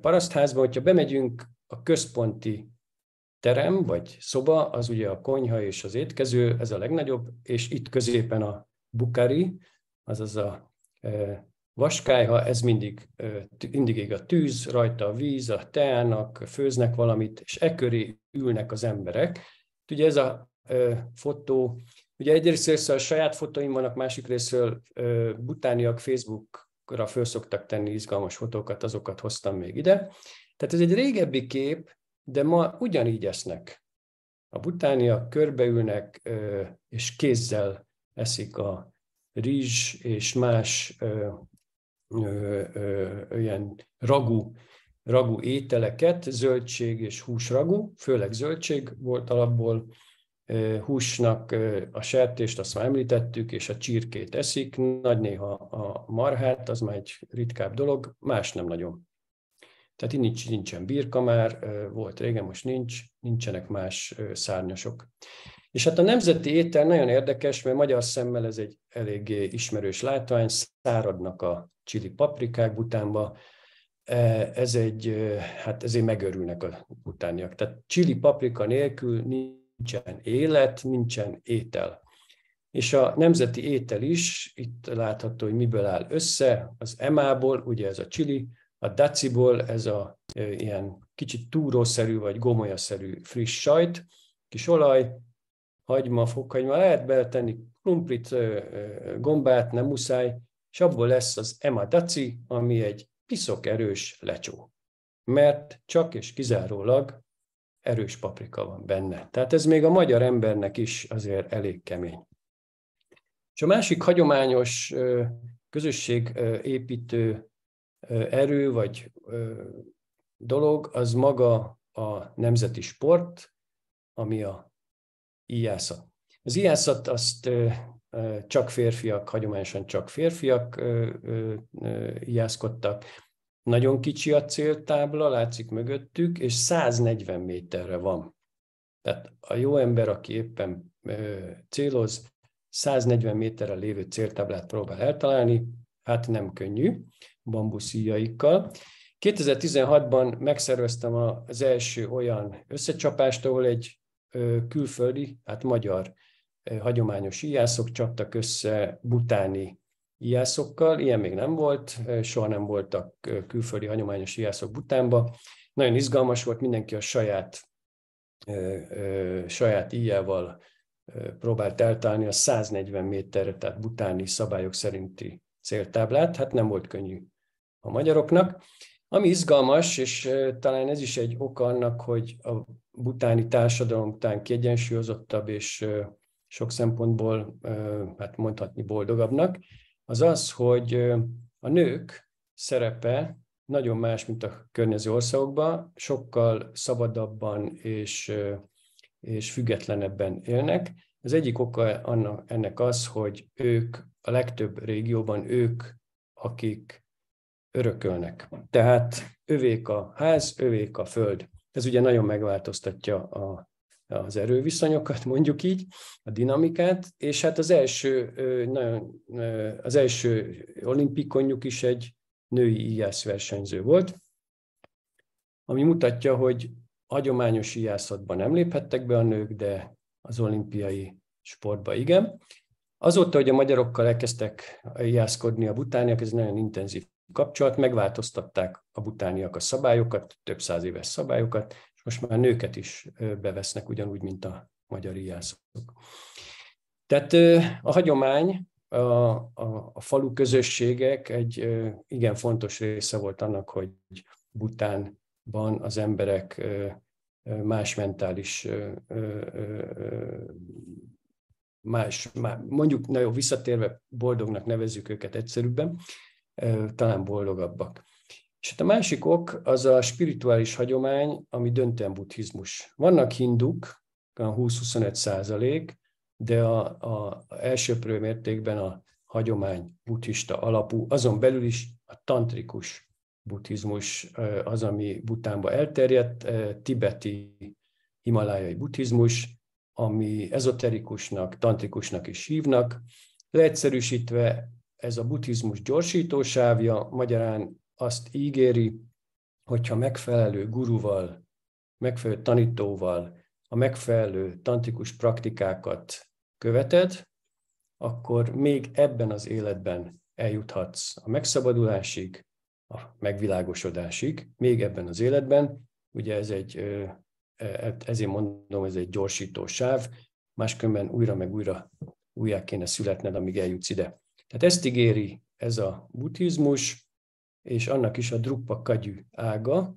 B: parasztházban, hogyha bemegyünk a központi terem vagy szoba, az ugye a konyha és az étkező, ez a legnagyobb, és itt középen a bukari, azaz a e, vaskályha, ez mindig, e, mindig ég a tűz, rajta a víz, a teának, főznek valamit, és e köré ülnek az emberek. Ugye ez a e, fotó, ugye egyrészt a saját fotóim vannak, másik részről butániak Facebookra föl szoktak tenni izgalmas fotókat, azokat hoztam még ide. Tehát ez egy régebbi kép, de ma ugyanígy esznek. A butániak körbeülnek, és kézzel eszik a rizs és más ilyen ragú, ragú ételeket, zöldség és ragú, főleg zöldség volt alapból, húsnak a sertést, azt már említettük, és a csirkét eszik, nagy néha a marhát, az már egy ritkább dolog, más nem nagyon. Tehát itt nincs, nincsen birka már, volt régen, most nincs, nincsenek más szárnyasok. És hát a nemzeti étel nagyon érdekes, mert magyar szemmel ez egy eléggé ismerős látvány, száradnak a csili paprikák butánba, e, ez egy, hát ezért megörülnek a butániak. Tehát csili paprika nélkül nincsen élet, nincsen étel. És a nemzeti étel is, itt látható, hogy miből áll össze, az emából, ugye ez a csili, a daciból ez a e, ilyen kicsit túrószerű vagy gomolyaszerű friss sajt, kis olaj, hagyma, fokhagyma, lehet beletenni krumplit, gombát, nem muszáj, és abból lesz az ema daci, ami egy piszok erős lecsó, mert csak és kizárólag erős paprika van benne. Tehát ez még a magyar embernek is azért elég kemény. És a másik hagyományos közösségépítő erő vagy dolog, az maga a nemzeti sport, ami a íjászat. Az íjászat azt csak férfiak, hagyományosan csak férfiak íjászkodtak. Nagyon kicsi a céltábla, látszik mögöttük, és 140 méterre van. Tehát a jó ember, aki éppen céloz, 140 méterre lévő céltáblát próbál eltalálni, hát nem könnyű bambuszíjaikkal. 2016-ban megszerveztem az első olyan összecsapást, ahol egy külföldi, hát magyar hagyományos íjászok csaptak össze butáni íjászokkal. Ilyen még nem volt, soha nem voltak külföldi hagyományos íjászok Butánba. Nagyon izgalmas volt, mindenki a saját, saját íjával próbált eltalálni a 140 méterre, tehát butáni szabályok szerinti céltáblát. Hát nem volt könnyű a magyaroknak. Ami izgalmas, és talán ez is egy oka annak, hogy a butáni társadalom után kiegyensúlyozottabb és sok szempontból, hát mondhatni boldogabbnak, az az, hogy a nők szerepe nagyon más, mint a környező országokban, sokkal szabadabban és, és függetlenebben élnek. Az egyik oka annak, ennek az, hogy ők a legtöbb régióban ők, akik örökölnek. Tehát övék a ház, övék a föld. Ez ugye nagyon megváltoztatja a, az erőviszonyokat, mondjuk így, a dinamikát, és hát az első, nagyon, az első olimpikonjuk is egy női íjász versenyző volt, ami mutatja, hogy hagyományos íjászatban nem léphettek be a nők, de az olimpiai sportba igen. Azóta, hogy a magyarokkal elkezdtek ijászkodni a butániak, ez nagyon intenzív kapcsolat, megváltoztatták a butániak a szabályokat, több száz éves szabályokat, és most már nőket is bevesznek ugyanúgy, mint a magyar ijászok. Tehát a hagyomány, a, a, a falu közösségek egy igen fontos része volt annak, hogy Butánban az emberek más mentális, más, mondjuk, na jó, visszatérve boldognak nevezzük őket egyszerűbben, talán boldogabbak. És hát a másik ok az a spirituális hagyomány, ami döntően buddhizmus. Vannak hinduk, 20-25 százalék, de a, a elsőprő mértékben a hagyomány buddhista alapú, azon belül is a tantrikus buddhizmus az, ami Butánba elterjedt, tibeti himalájai buddhizmus, ami ezoterikusnak, tantrikusnak is hívnak. Leegyszerűsítve ez a buddhizmus gyorsítósávja, magyarán azt ígéri, hogyha megfelelő guruval, megfelelő tanítóval, a megfelelő tantikus praktikákat követed, akkor még ebben az életben eljuthatsz a megszabadulásig, a megvilágosodásig, még ebben az életben. Ugye ez egy, e, e, ezért mondom, ez egy gyorsító sáv, máskülönben újra meg újra újjá kéne születned, amíg eljutsz ide. Tehát ezt ígéri ez a buddhizmus, és annak is a druppa kagyű ága,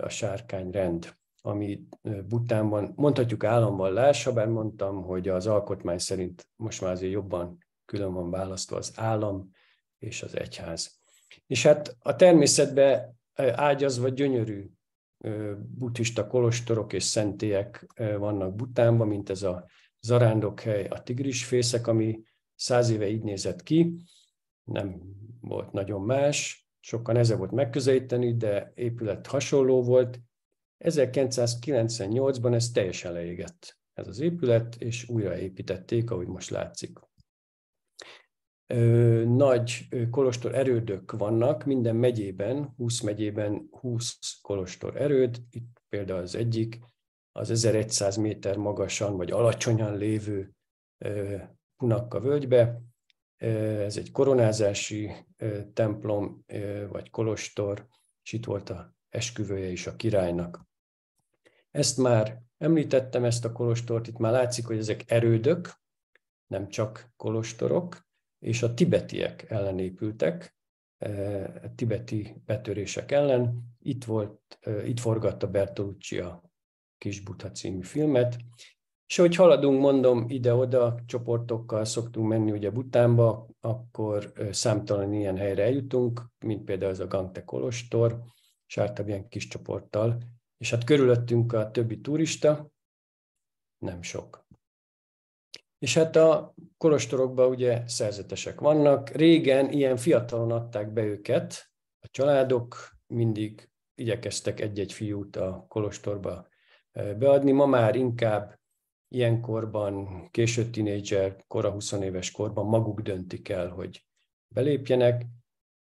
B: a sárkányrend, ami Butánban, mondhatjuk államvallás, ha bár mondtam, hogy az alkotmány szerint most már azért jobban külön van választva az állam és az egyház. És hát a természetbe ágyazva gyönyörű buddhista kolostorok és szentélyek vannak Butánban, mint ez a zarándokhely, a tigrisfészek, ami száz éve így nézett ki, nem volt nagyon más, sokkal neze volt megközelíteni, de épület hasonló volt. 1998-ban ez teljesen leégett, ez az épület, és újraépítették, ahogy most látszik. Nagy kolostor erődök vannak minden megyében, 20 megyében 20 kolostor erőd, itt például az egyik, az 1100 méter magasan vagy alacsonyan lévő Hunakka völgybe. Ez egy koronázási templom vagy kolostor, és itt volt a esküvője is a királynak. Ezt már említettem, ezt a kolostort, itt már látszik, hogy ezek erődök, nem csak kolostorok, és a tibetiek ellen épültek, a tibeti betörések ellen. Itt, volt, itt forgatta Bertolucci a Kis Butha című filmet, és hogy haladunk, mondom, ide-oda csoportokkal szoktunk menni ugye Butánba, akkor számtalan ilyen helyre eljutunk, mint például ez a Gangte Kolostor, és általában ilyen kis csoporttal. És hát körülöttünk a többi turista, nem sok. És hát a kolostorokban ugye szerzetesek vannak. Régen ilyen fiatalon adták be őket, a családok mindig igyekeztek egy-egy fiút a kolostorba beadni, ma már inkább Ilyen korban, késő tinédzser, kora 20 éves korban maguk döntik el, hogy belépjenek,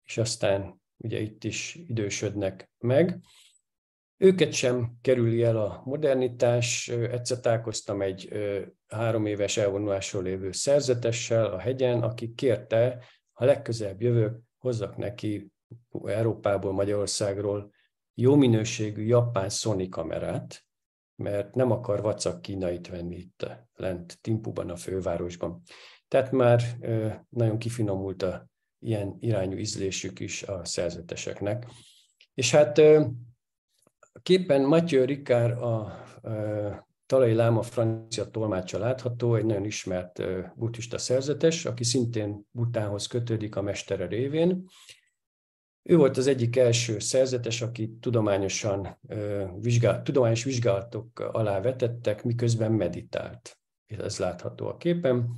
B: és aztán ugye itt is idősödnek meg. Őket sem kerüli el a modernitás. Egyszer találkoztam egy három éves elvonulásról lévő szerzetessel a hegyen, aki kérte, ha legközelebb jövök, hozzak neki Európából, Magyarországról jó minőségű japán Sony kamerát, mert nem akar vacak kínait venni itt eh, lent Timpuban, a fővárosban. Tehát már nagyon kifinomult a ilyen irányú ízlésük is a szerzeteseknek. És hát képen Mathieu Ricard a Talai Láma francia tolmácsa látható, egy nagyon ismert buddhista szerzetes, aki szintén Butánhoz kötődik a mestere révén, ő volt az egyik első szerzetes, aki tudományosan, vizsgál, tudományos vizsgálatok alá vetettek, miközben meditált. Ez látható a képen.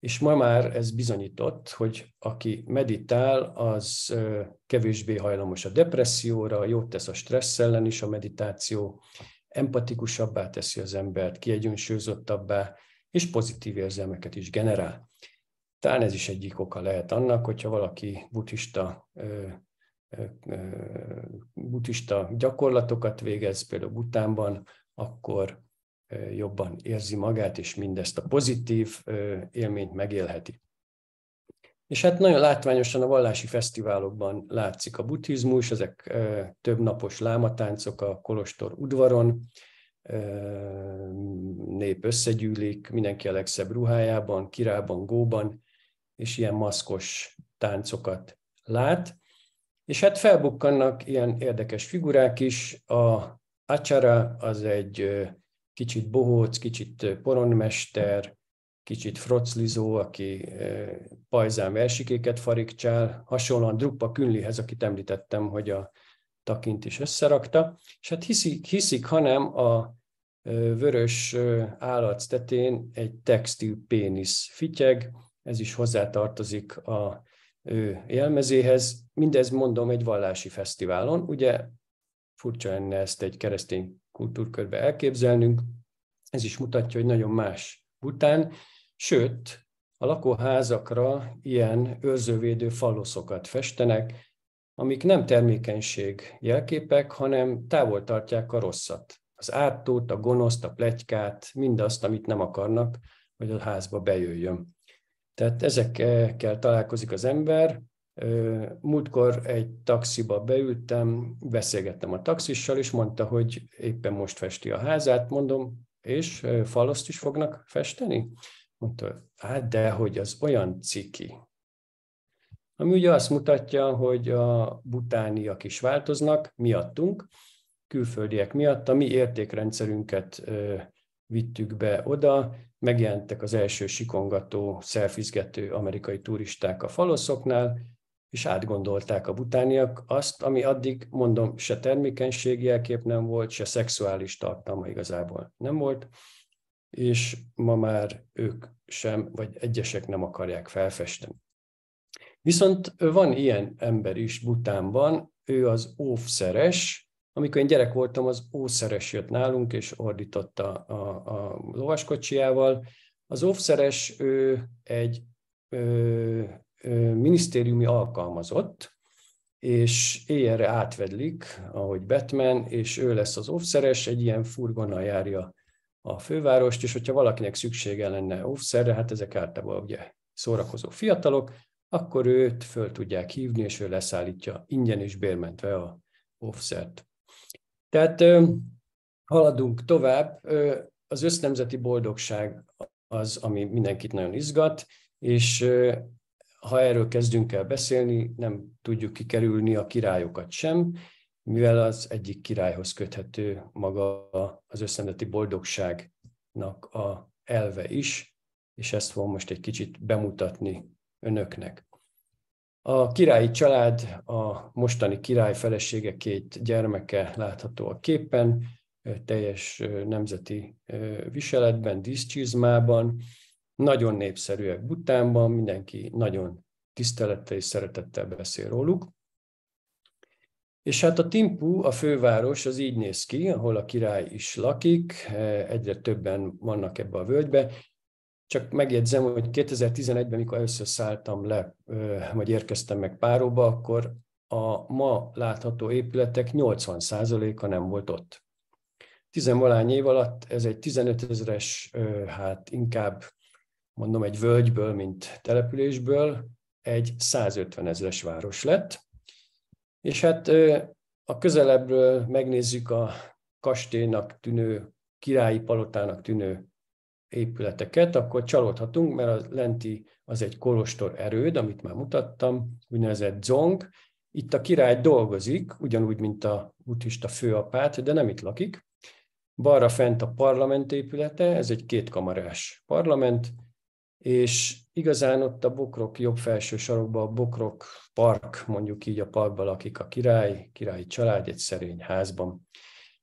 B: És ma már ez bizonyított, hogy aki meditál, az kevésbé hajlamos a depresszióra, jót tesz a stressz ellen is a meditáció, empatikusabbá teszi az embert, kiegyensúlyozottabbá, és pozitív érzelmeket is generál. Talán ez is egyik oka lehet annak, hogyha valaki buddhista, buddhista gyakorlatokat végez, például Butánban, akkor jobban érzi magát, és mindezt a pozitív élményt megélheti. És hát nagyon látványosan a vallási fesztiválokban látszik a buddhizmus, ezek több napos lámatáncok a kolostor udvaron, nép összegyűlik, mindenki a legszebb ruhájában, kirában, góban, és ilyen maszkos táncokat lát. És hát felbukkannak ilyen érdekes figurák is. A Acsara az egy kicsit bohóc, kicsit poronmester, kicsit froclizó, aki pajzán versikéket farigcsál, hasonlóan Druppa Künlihez, akit említettem, hogy a takint is összerakta, és hát hiszik, hiszik hanem a vörös állat tetén egy textil pénisz fityeg, ez is hozzátartozik a ő jelmezéhez. Mindez mondom egy vallási fesztiválon, ugye furcsa lenne ezt egy keresztény kultúrkörbe elképzelnünk, ez is mutatja, hogy nagyon más után, sőt, a lakóházakra ilyen őrzővédő faloszokat festenek, amik nem termékenység jelképek, hanem távol tartják a rosszat. Az ártót, a gonoszt, a plegykát, mindazt, amit nem akarnak, hogy a házba bejöjjön. Tehát ezekkel találkozik az ember. Múltkor egy taxiba beültem, beszélgettem a taxissal, és mondta, hogy éppen most festi a házát, mondom, és falaszt is fognak festeni? Mondta, hát de, hogy az olyan ciki. Ami ugye azt mutatja, hogy a butániak is változnak miattunk, külföldiek miatt, a mi értékrendszerünket vittük be oda, megjelentek az első sikongató, szelfizgető amerikai turisták a faloszoknál, és átgondolták a butániak azt, ami addig, mondom, se termékenység elkép nem volt, se szexuális tartalma igazából nem volt, és ma már ők sem, vagy egyesek nem akarják felfesteni. Viszont van ilyen ember is Butánban, ő az óvszeres, amikor én gyerek voltam, az ószeres jött nálunk, és ordította a, a, lovaskocsijával. Az óvszeres ő egy ö, ö, minisztériumi alkalmazott, és éjjelre átvedlik, ahogy Batman, és ő lesz az óvszeres, egy ilyen furgonnal járja a fővárost, és hogyha valakinek szüksége lenne óvszerre, hát ezek általában ugye szórakozó fiatalok, akkor őt föl tudják hívni, és ő leszállítja ingyen és bérmentve a offszert. Tehát ö, haladunk tovább. Ö, az össznemzeti boldogság az, ami mindenkit nagyon izgat, és ö, ha erről kezdünk el beszélni, nem tudjuk kikerülni a királyokat sem, mivel az egyik királyhoz köthető maga az összemzeti boldogságnak a elve is, és ezt fogom most egy kicsit bemutatni önöknek. A királyi család, a mostani király felesége, két gyermeke látható a képen, teljes nemzeti viseletben, díszcsizmában, nagyon népszerűek Butánban, mindenki nagyon tisztelettel és szeretettel beszél róluk. És hát a Timpu, a főváros, az így néz ki, ahol a király is lakik, egyre többen vannak ebbe a völgybe, csak megjegyzem, hogy 2011-ben, mikor először szálltam le, vagy érkeztem meg Páróba, akkor a ma látható épületek 80%-a nem volt ott. Tizenvalány év alatt ez egy 15 ezeres, hát inkább mondom egy völgyből, mint településből egy 150 ezeres város lett. És hát a közelebbről megnézzük a kastélynak tűnő, királyi palotának tűnő épületeket, akkor csalódhatunk, mert a lenti az egy kolostor erőd, amit már mutattam, úgynevezett zong. Itt a király dolgozik, ugyanúgy, mint a buddhista főapát, de nem itt lakik. Balra fent a parlament épülete, ez egy kétkamarás parlament, és igazán ott a bokrok jobb felső sarokban, a bokrok park, mondjuk így a parkban lakik a király, királyi család egy szerény házban.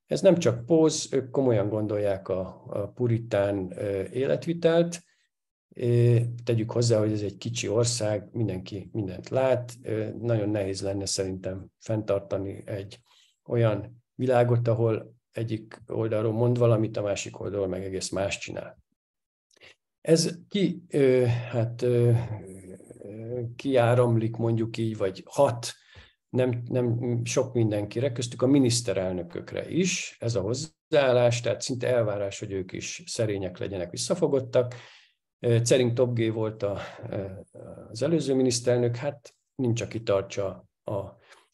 B: Ez nem csak póz, ők komolyan gondolják a, a puritán életvitelt. Tegyük hozzá, hogy ez egy kicsi ország, mindenki mindent lát. Nagyon nehéz lenne szerintem fenntartani egy olyan világot, ahol egyik oldalról mond valamit, a másik oldalról meg egész más csinál. Ez ki, hát kiáramlik mondjuk így, vagy hat nem, nem sok mindenkire, köztük a miniszterelnökökre is ez a hozzáállás, tehát szinte elvárás, hogy ők is szerények legyenek, visszafogottak. Cering Topgé volt a, az előző miniszterelnök, hát nincs, aki tartsa a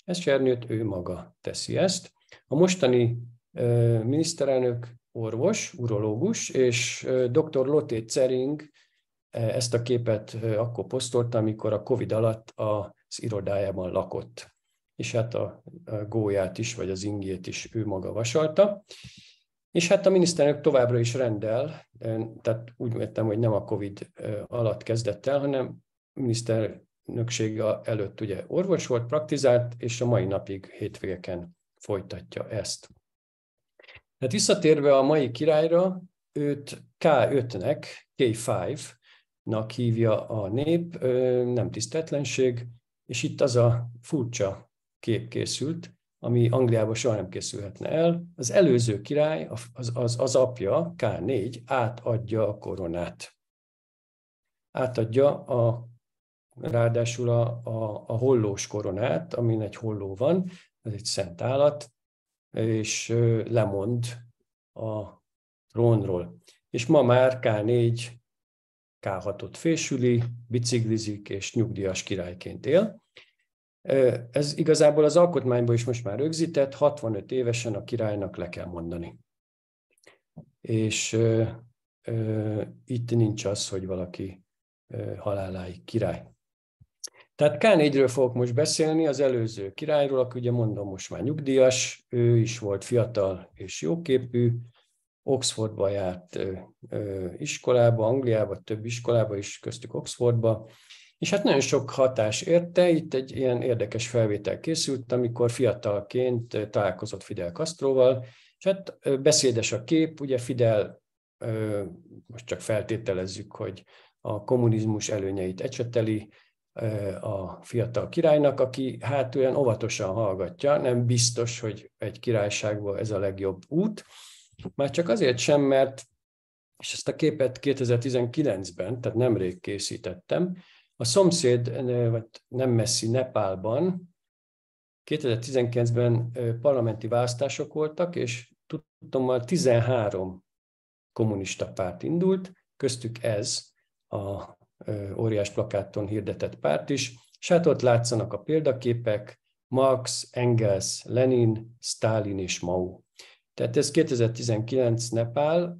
B: esernyőt, ő maga teszi ezt. A mostani miniszterelnök orvos, urológus, és dr. Loté Cering ezt a képet akkor posztolta, amikor a COVID alatt az irodájában lakott és hát a gólyát is, vagy az ingét is ő maga vasalta. És hát a miniszterelnök továbbra is rendel, tehát úgy vettem, hogy nem a COVID alatt kezdett el, hanem a miniszternökség előtt ugye orvos volt, praktizált, és a mai napig hétvégeken folytatja ezt. Tehát visszatérve a mai királyra, őt K5-nek, K5-nak hívja a nép, nem tisztetlenség, és itt az a furcsa kép készült, ami Angliában soha nem készülhetne el. Az előző király, az, az, az apja, K4, átadja a koronát. Átadja a, ráadásul a, a, a hollós koronát, amin egy holló van, ez egy szent állat, és lemond a trónról. És ma már K4 K6-ot fésüli, biciklizik és nyugdíjas királyként él. Ez igazából az alkotmányban is most már rögzített, 65 évesen a királynak le kell mondani. És e, e, itt nincs az, hogy valaki e, haláláig király. Tehát K4-ről fogok most beszélni, az előző királyról, aki ugye mondom most már nyugdíjas, ő is volt fiatal és jóképű, Oxfordba járt e, e, iskolába, Angliába, több iskolába is, köztük Oxfordba, és hát nagyon sok hatás érte, itt egy ilyen érdekes felvétel készült, amikor fiatalként találkozott Fidel Castroval, és hát beszédes a kép, ugye Fidel, most csak feltételezzük, hogy a kommunizmus előnyeit ecseteli a fiatal királynak, aki hát olyan óvatosan hallgatja, nem biztos, hogy egy királyságból ez a legjobb út, már csak azért sem, mert és ezt a képet 2019-ben, tehát nemrég készítettem, a szomszéd, vagy nem messzi Nepálban 2019-ben parlamenti választások voltak, és tudtommal 13 kommunista párt indult, köztük ez a óriás plakáton hirdetett párt is, és hát ott látszanak a példaképek, Marx, Engels, Lenin, Stalin és Mao. Tehát ez 2019 Nepál,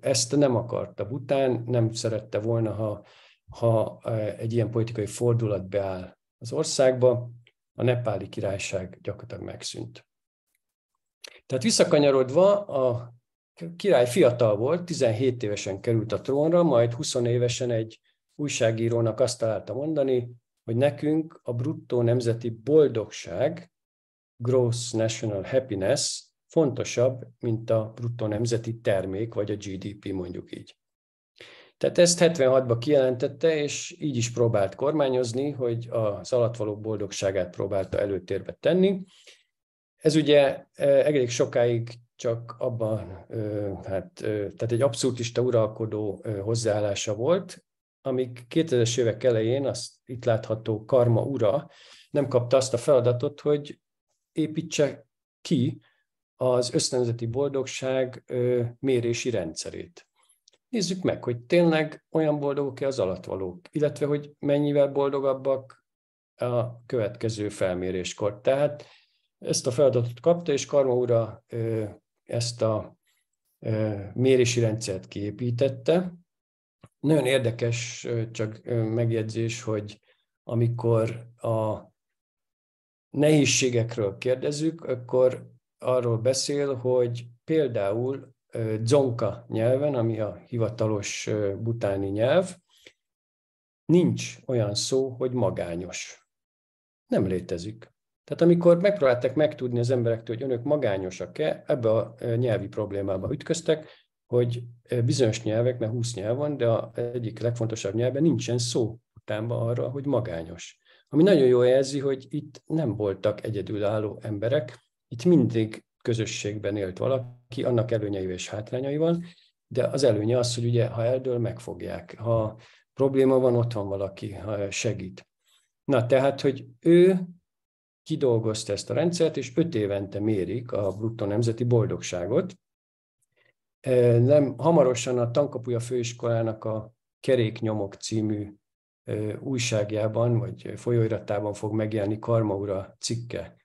B: ezt nem akarta Bután, nem szerette volna, ha ha egy ilyen politikai fordulat beáll az országba, a nepáli királyság gyakorlatilag megszűnt. Tehát visszakanyarodva, a király fiatal volt, 17 évesen került a trónra, majd 20 évesen egy újságírónak azt találta mondani, hogy nekünk a bruttó nemzeti boldogság, gross national happiness fontosabb, mint a bruttó nemzeti termék, vagy a GDP mondjuk így. Tehát ezt 76-ban kijelentette, és így is próbált kormányozni, hogy az alattvaló boldogságát próbálta előtérbe tenni. Ez ugye e, elég sokáig csak abban, hát, tehát egy abszurdista uralkodó hozzáállása volt, amíg 2000-es évek elején az itt látható karma ura nem kapta azt a feladatot, hogy építse ki az ösztönzeti boldogság mérési rendszerét nézzük meg, hogy tényleg olyan boldogok-e az alattvalók, illetve hogy mennyivel boldogabbak a következő felméréskor. Tehát ezt a feladatot kapta, és Karma úra ezt a mérési rendszert kiépítette. Nagyon érdekes csak megjegyzés, hogy amikor a nehézségekről kérdezzük, akkor arról beszél, hogy például dzonka nyelven, ami a hivatalos butáni nyelv, nincs olyan szó, hogy magányos. Nem létezik. Tehát amikor megpróbálták megtudni az emberektől, hogy önök magányosak-e, ebbe a nyelvi problémába ütköztek, hogy bizonyos nyelvek, mert 20 nyelv van, de az egyik legfontosabb nyelven nincsen szó utánba arra, hogy magányos. Ami nagyon jól jelzi, hogy itt nem voltak egyedülálló emberek, itt mindig közösségben élt valaki, annak előnyeivel és hátrányaival, de az előnye az, hogy ugye, ha eldől, megfogják. Ha probléma van, ott van valaki, ha segít. Na, tehát, hogy ő kidolgozta ezt a rendszert, és öt évente mérik a bruttó nemzeti boldogságot. Nem, hamarosan a Tankapuja Főiskolának a Keréknyomok című újságjában, vagy folyóiratában fog megjelenni Karma ura cikke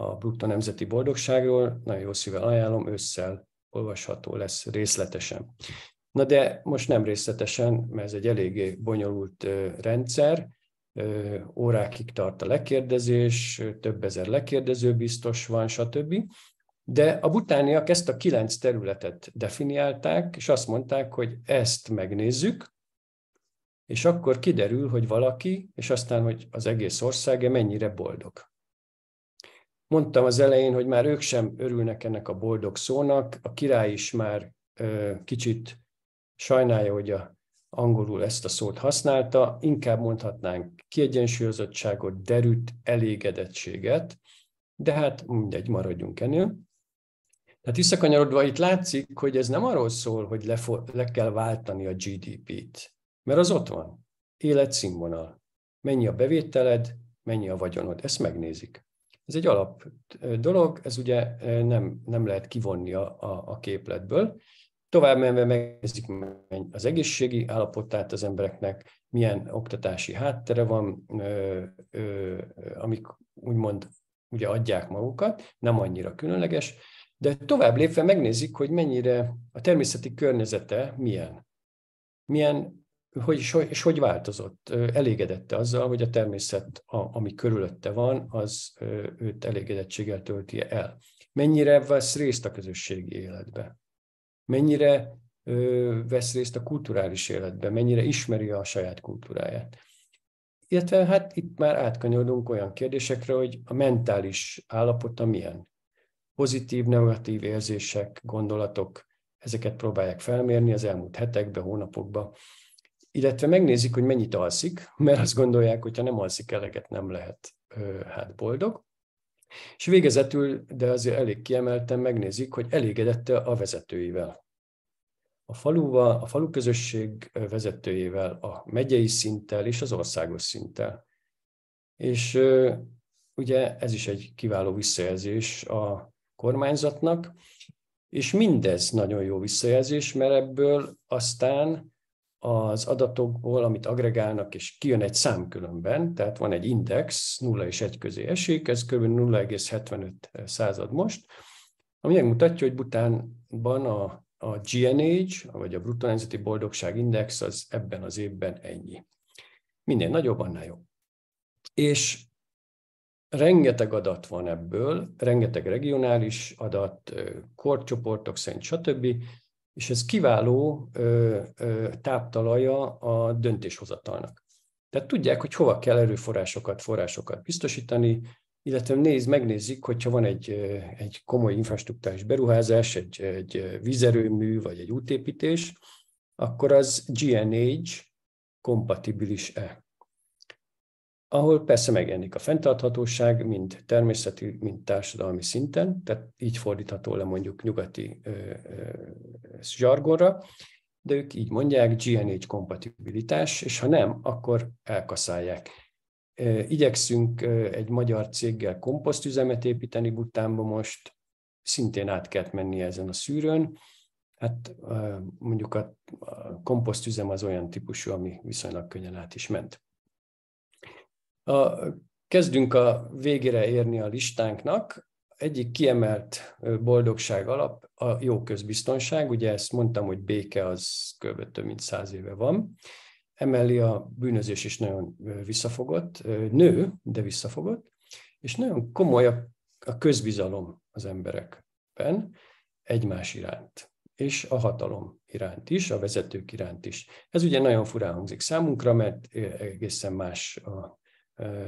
B: a Brutta Nemzeti Boldogságról, nagyon jó szívvel ajánlom, ősszel olvasható lesz részletesen. Na de most nem részletesen, mert ez egy eléggé bonyolult rendszer, órákig tart a lekérdezés, több ezer lekérdező biztos van, stb. De a butániak ezt a kilenc területet definiálták, és azt mondták, hogy ezt megnézzük, és akkor kiderül, hogy valaki, és aztán, hogy az egész ország mennyire boldog. Mondtam az elején, hogy már ők sem örülnek ennek a boldog szónak, a király is már ö, kicsit sajnálja, hogy a angolul ezt a szót használta, inkább mondhatnánk kiegyensúlyozottságot, derült elégedettséget, de hát mindegy, maradjunk ennél. Tehát visszakanyarodva itt látszik, hogy ez nem arról szól, hogy le, le kell váltani a GDP-t, mert az ott van, életszínvonal, mennyi a bevételed, mennyi a vagyonod, ezt megnézik. Ez egy alap dolog, ez ugye nem, nem lehet kivonni a, a, a képletből. Tovább menve megnézzük az egészségi állapotát az embereknek, milyen oktatási háttere van, ö, ö, amik úgymond ugye adják magukat, nem annyira különleges, de tovább lépve megnézik, hogy mennyire a természeti környezete milyen. Milyen hogy, és, hogy, és hogy változott? Elégedette azzal, hogy a természet, a, ami körülötte van, az őt elégedettséggel tölti el. Mennyire vesz részt a közösségi életbe? Mennyire ö, vesz részt a kulturális életbe? Mennyire ismeri a saját kultúráját? Illetve hát itt már átkanyolunk olyan kérdésekre, hogy a mentális állapota milyen. Pozitív, negatív érzések, gondolatok, ezeket próbálják felmérni az elmúlt hetekben, hónapokban illetve megnézik, hogy mennyit alszik, mert azt gondolják, hogy ha nem alszik eleget, nem lehet hát boldog. És végezetül, de azért elég kiemelten megnézik, hogy elégedette a vezetőivel. A faluval, a falu közösség vezetőjével, a megyei szinttel és az országos szinttel. És ugye ez is egy kiváló visszajelzés a kormányzatnak, és mindez nagyon jó visszajelzés, mert ebből aztán az adatokból, amit agregálnak, és kijön egy szám különben, tehát van egy index, 0 és 1 közé esik, ez kb. 0,75 század most, ami megmutatja, hogy Butánban a, a GNH, vagy a Brutto Nemzeti Boldogság Index az ebben az évben ennyi. Minél nagyobb, annál jobb. És rengeteg adat van ebből, rengeteg regionális adat, korcsoportok szerint, stb és ez kiváló ö, ö, táptalaja a döntéshozatalnak. Tehát tudják, hogy hova kell erőforrásokat, forrásokat biztosítani, illetve néz, megnézik, hogyha van egy, egy komoly infrastruktúrás beruházás, egy, egy vízerőmű vagy egy útépítés, akkor az GNH kompatibilis-e ahol persze megjelenik a fenntarthatóság, mind természeti, mind társadalmi szinten, tehát így fordítható le mondjuk nyugati ö, ö, zsargonra, de ők így mondják, GNH kompatibilitás, és ha nem, akkor elkaszálják. Igyekszünk egy magyar céggel komposztüzemet építeni Butánba most, szintén át kellett menni ezen a szűrőn, Hát mondjuk a komposztüzem az olyan típusú, ami viszonylag könnyen át is ment. A, kezdünk a végére érni a listánknak. Egyik kiemelt boldogság alap a jó közbiztonság. Ugye ezt mondtam, hogy béke az kb. több mint száz éve van. Emellé a bűnözés is nagyon visszafogott, nő, de visszafogott, és nagyon komoly a, a közbizalom az emberekben egymás iránt, és a hatalom iránt is, a vezetők iránt is. Ez ugye nagyon furán hangzik számunkra, mert egészen más a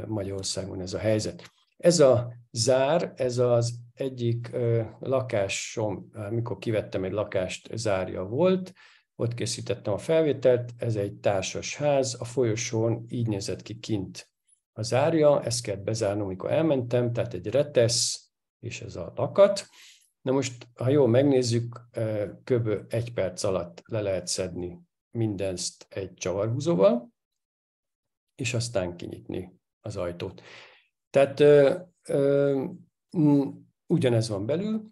B: Magyarországon ez a helyzet. Ez a zár, ez az egyik lakásom, amikor kivettem egy lakást, zárja volt, ott készítettem a felvételt, ez egy társas ház, a folyosón így nézett ki kint a zárja, ezt kellett bezárnom, amikor elmentem, tehát egy retesz, és ez a lakat. Na most, ha jól megnézzük, kb. egy perc alatt le lehet szedni mindezt egy csavarhúzóval, és aztán kinyitni az ajtót. Tehát ö, ö, ugyanez van belül.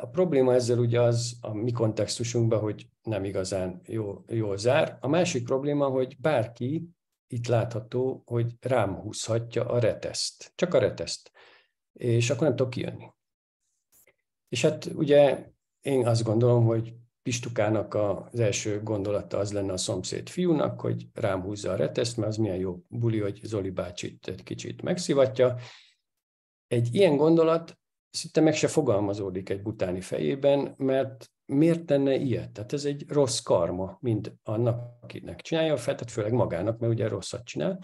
B: A probléma ezzel ugye az a mi kontextusunkban, hogy nem igazán jó, jó zár. A másik probléma, hogy bárki itt látható, hogy rám húzhatja a reteszt, csak a reteszt, és akkor nem tudok kijönni. És hát ugye én azt gondolom, hogy Pistukának az első gondolata az lenne a szomszéd fiúnak, hogy rám húzza a reteszt, mert az milyen jó buli, hogy Zoli bácsit egy kicsit megszivatja. Egy ilyen gondolat szinte meg se fogalmazódik egy butáni fejében, mert miért tenne ilyet? Tehát ez egy rossz karma, mind annak, akinek csinálja fel, tehát főleg magának, mert ugye rosszat csinál.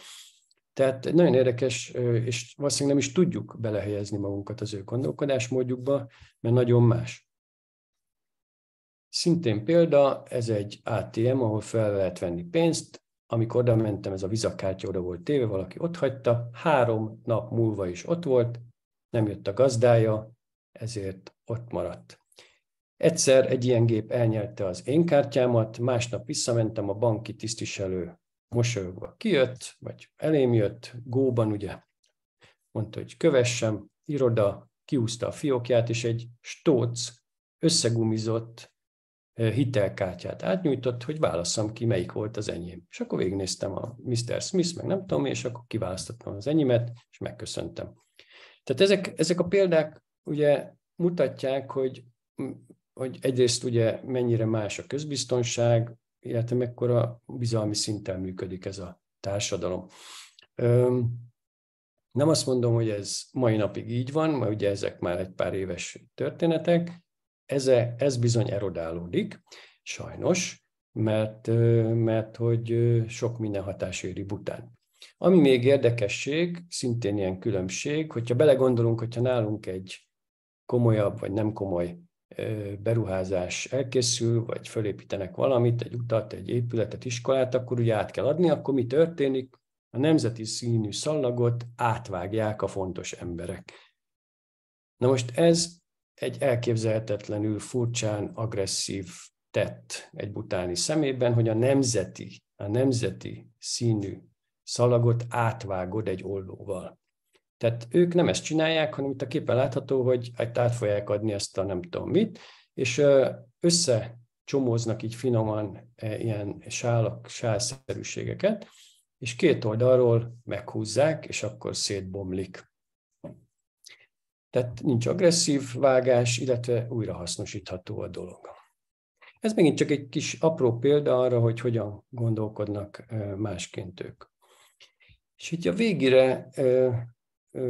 B: Tehát nagyon érdekes, és valószínűleg nem is tudjuk belehelyezni magunkat az ő gondolkodásmódjukba, mert nagyon más. Szintén példa, ez egy ATM, ahol fel lehet venni pénzt, amikor oda mentem, ez a vizakártya oda volt téve, valaki ott hagyta, három nap múlva is ott volt, nem jött a gazdája, ezért ott maradt. Egyszer egy ilyen gép elnyelte az én kártyámat, másnap visszamentem, a banki tisztviselő mosolyogva kijött, vagy elém jött, góban ugye, mondta, hogy kövessem, iroda, kiúzta a fiókját, és egy stóc összegumizott hitelkártyát átnyújtott, hogy válasszam ki, melyik volt az enyém. És akkor végignéztem a Mr. Smith, meg nem tudom, és akkor kiválasztottam az enyémet, és megköszöntem. Tehát ezek, ezek a példák ugye mutatják, hogy, hogy egyrészt ugye mennyire más a közbiztonság, illetve mekkora bizalmi szinten működik ez a társadalom. Nem azt mondom, hogy ez mai napig így van, mert ugye ezek már egy pár éves történetek, ez, ez bizony erodálódik, sajnos, mert, mert hogy sok minden hatás éri bután. Ami még érdekesség, szintén ilyen különbség, hogyha belegondolunk, hogyha nálunk egy komolyabb vagy nem komoly beruházás elkészül, vagy fölépítenek valamit, egy utat, egy épületet, iskolát, akkor ugye át kell adni, akkor mi történik? A nemzeti színű szallagot átvágják a fontos emberek. Na most ez egy elképzelhetetlenül furcsán agresszív tett egy butáni szemében, hogy a nemzeti, a nemzeti színű szalagot átvágod egy ollóval. Tehát ők nem ezt csinálják, hanem itt a képen látható, hogy át fogják adni ezt a nem tudom mit, és összecsomóznak így finoman e, ilyen sálak, sálszerűségeket, és két oldalról meghúzzák, és akkor szétbomlik. Tehát nincs agresszív vágás, illetve újrahasznosítható a dolog. Ez megint csak egy kis apró példa arra, hogy hogyan gondolkodnak másként ők. És itt a végére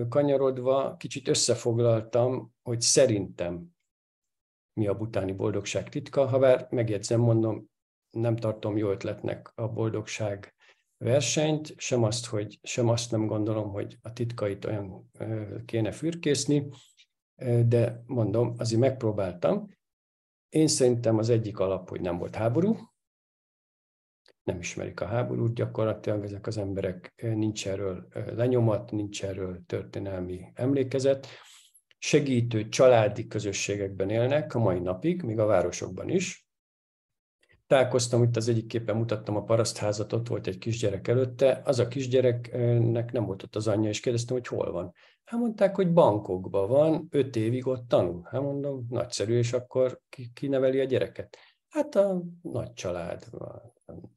B: kanyarodva kicsit összefoglaltam, hogy szerintem mi a butáni boldogság titka, ha bár megjegyzem, mondom, nem tartom jó ötletnek a boldogság versenyt, sem azt, hogy, sem azt nem gondolom, hogy a titkait olyan kéne fürkészni, de mondom, azért megpróbáltam. Én szerintem az egyik alap, hogy nem volt háború, nem ismerik a háborút gyakorlatilag, ezek az emberek nincs erről lenyomat, nincs erről történelmi emlékezet. Segítő családi közösségekben élnek a mai napig, még a városokban is, Találkoztam, itt az egyik képen mutattam a parasztházat, ott volt egy kisgyerek előtte, az a kisgyereknek nem volt ott az anyja, és kérdeztem, hogy hol van. Hát mondták, hogy bankokban van, öt évig ott tanul. Hát mondom, nagyszerű, és akkor ki, ki neveli a gyereket? Hát a nagy család, a,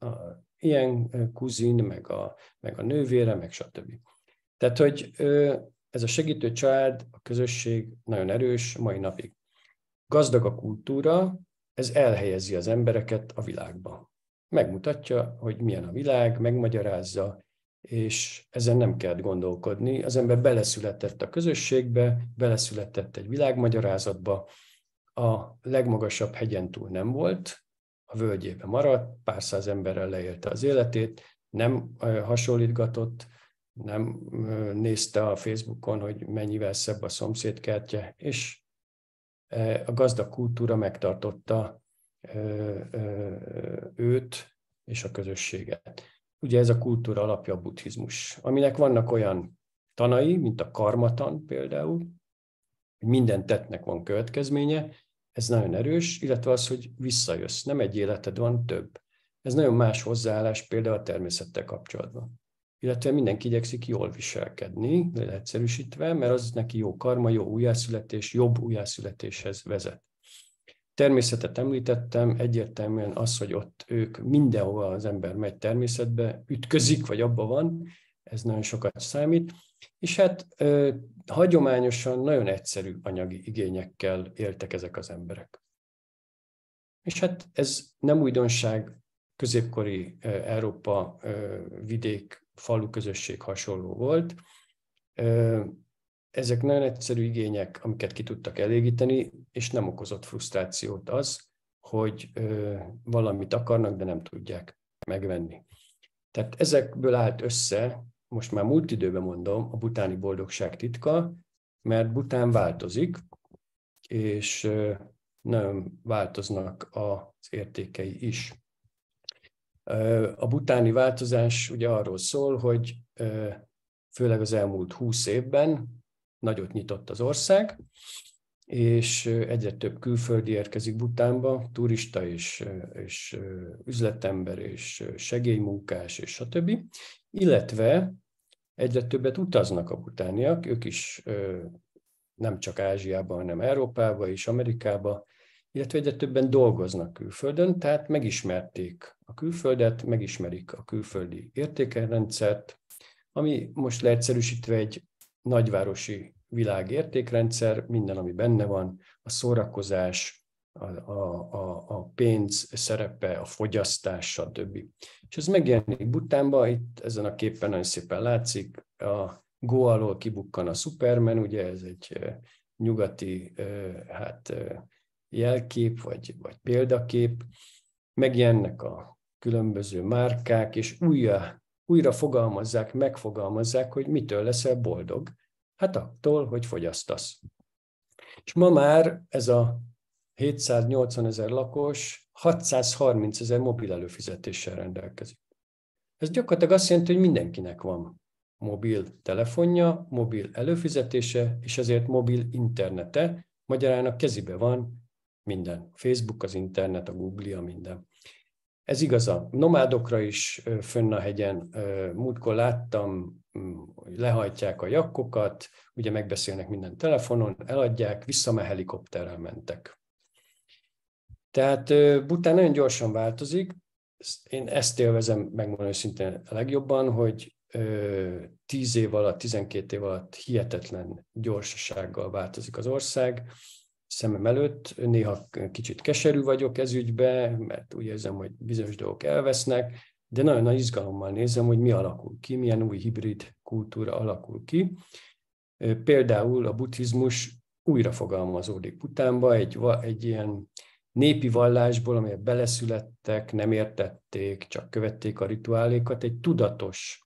B: a, ilyen kuzin, meg a, meg a nővére, meg stb. Tehát, hogy ez a segítő család, a közösség nagyon erős mai napig. Gazdag a kultúra, ez elhelyezi az embereket a világba. Megmutatja, hogy milyen a világ, megmagyarázza, és ezen nem kell gondolkodni. Az ember beleszületett a közösségbe, beleszületett egy világmagyarázatba, a legmagasabb hegyen túl nem volt, a völgyébe maradt, pár száz emberrel leélte az életét, nem hasonlítgatott, nem nézte a Facebookon, hogy mennyivel szebb a szomszédkertje, és Eh, a gazdag kultúra megtartotta eh, eh, őt és a közösséget. Ugye ez a kultúra alapja a buddhizmus, aminek vannak olyan tanai, mint a karmatan például, hogy minden tettnek van következménye, ez nagyon erős, illetve az, hogy visszajössz, nem egy életed van, több. Ez nagyon más hozzáállás például a természettel kapcsolatban illetve mindenki igyekszik jól viselkedni, leegyszerűsítve, mert az neki jó karma, jó újjászületés, jobb újjászületéshez vezet. Természetet említettem, egyértelműen az, hogy ott ők mindenhova az ember megy természetbe, ütközik, vagy abba van, ez nagyon sokat számít. És hát ö, hagyományosan nagyon egyszerű anyagi igényekkel éltek ezek az emberek. És hát ez nem újdonság középkori Európa vidék falu közösség hasonló volt. Ezek nagyon egyszerű igények, amiket ki tudtak elégíteni, és nem okozott frusztrációt az, hogy valamit akarnak, de nem tudják megvenni. Tehát ezekből állt össze, most már múlt időben mondom, a butáni boldogság titka, mert Bután változik, és nem változnak az értékei is. A butáni változás ugye arról szól, hogy főleg az elmúlt húsz évben nagyot nyitott az ország, és egyre több külföldi érkezik Butánba, turista és, és üzletember és segélymunkás és stb. Illetve egyre többet utaznak a butániak, ők is nem csak Ázsiába, hanem Európába és Amerikába illetve egyre többen dolgoznak külföldön, tehát megismerték a külföldet, megismerik a külföldi értékrendszert, ami most leegyszerűsítve egy nagyvárosi világértékrendszer, minden, ami benne van, a szórakozás, a, a, a, a pénz szerepe, a fogyasztás, stb. És ez megjelenik Butánba, itt ezen a képen nagyon szépen látszik, a Go alól kibukkan a Superman, ugye ez egy eh, nyugati eh, hát eh, jelkép, vagy, vagy példakép, megjelennek a különböző márkák, és újra, újra fogalmazzák, megfogalmazzák, hogy mitől leszel boldog. Hát attól, hogy fogyasztasz. És ma már ez a 780 ezer lakos 630 ezer mobil előfizetéssel rendelkezik. Ez gyakorlatilag azt jelenti, hogy mindenkinek van mobil telefonja, mobil előfizetése, és ezért mobil internete, magyarán a van minden. Facebook, az internet, a Google, a minden. Ez igaz a nomádokra is fönn a hegyen. Múltkor láttam, lehajtják a jakkokat, ugye megbeszélnek minden telefonon, eladják, visszame helikopterrel mentek. Tehát Bután nagyon gyorsan változik. Én ezt élvezem, megmondom őszintén a legjobban, hogy 10 év alatt, 12 év alatt hihetetlen gyorsasággal változik az ország szemem előtt. Néha kicsit keserű vagyok ez ügybe, mert úgy érzem, hogy bizonyos dolgok elvesznek, de nagyon nagy izgalommal nézem, hogy mi alakul ki, milyen új hibrid kultúra alakul ki. Például a buddhizmus újra fogalmazódik Putánba, egy, egy ilyen népi vallásból, amelyet beleszülettek, nem értették, csak követték a rituálékat, egy tudatos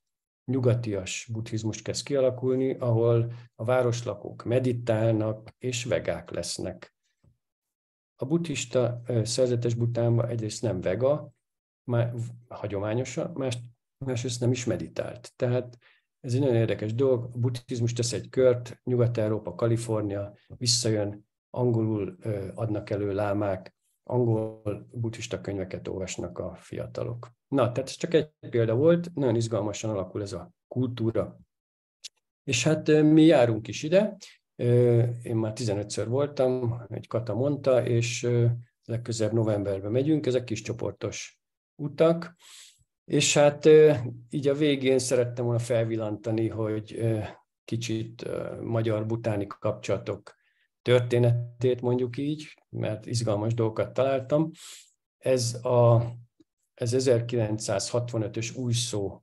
B: nyugatias buddhizmus kezd kialakulni, ahol a városlakók meditálnak és vegák lesznek. A buddhista szerzetes butánban egyrészt nem vega, má, hagyományosa, más, másrészt nem is meditált. Tehát ez egy nagyon érdekes dolog. A buddhizmus tesz egy kört, Nyugat-Európa, Kalifornia, visszajön, angolul adnak elő lámák, angol buddhista könyveket olvasnak a fiatalok. Na, tehát ez csak egy példa volt, nagyon izgalmasan alakul ez a kultúra. És hát mi járunk is ide, én már 15-ször voltam, egy kata mondta, és legközebb novemberben megyünk, ezek kis csoportos utak, és hát így a végén szerettem volna felvillantani, hogy kicsit magyar-butáni kapcsolatok történetét mondjuk így, mert izgalmas dolgokat találtam. Ez a ez 1965-ös új szó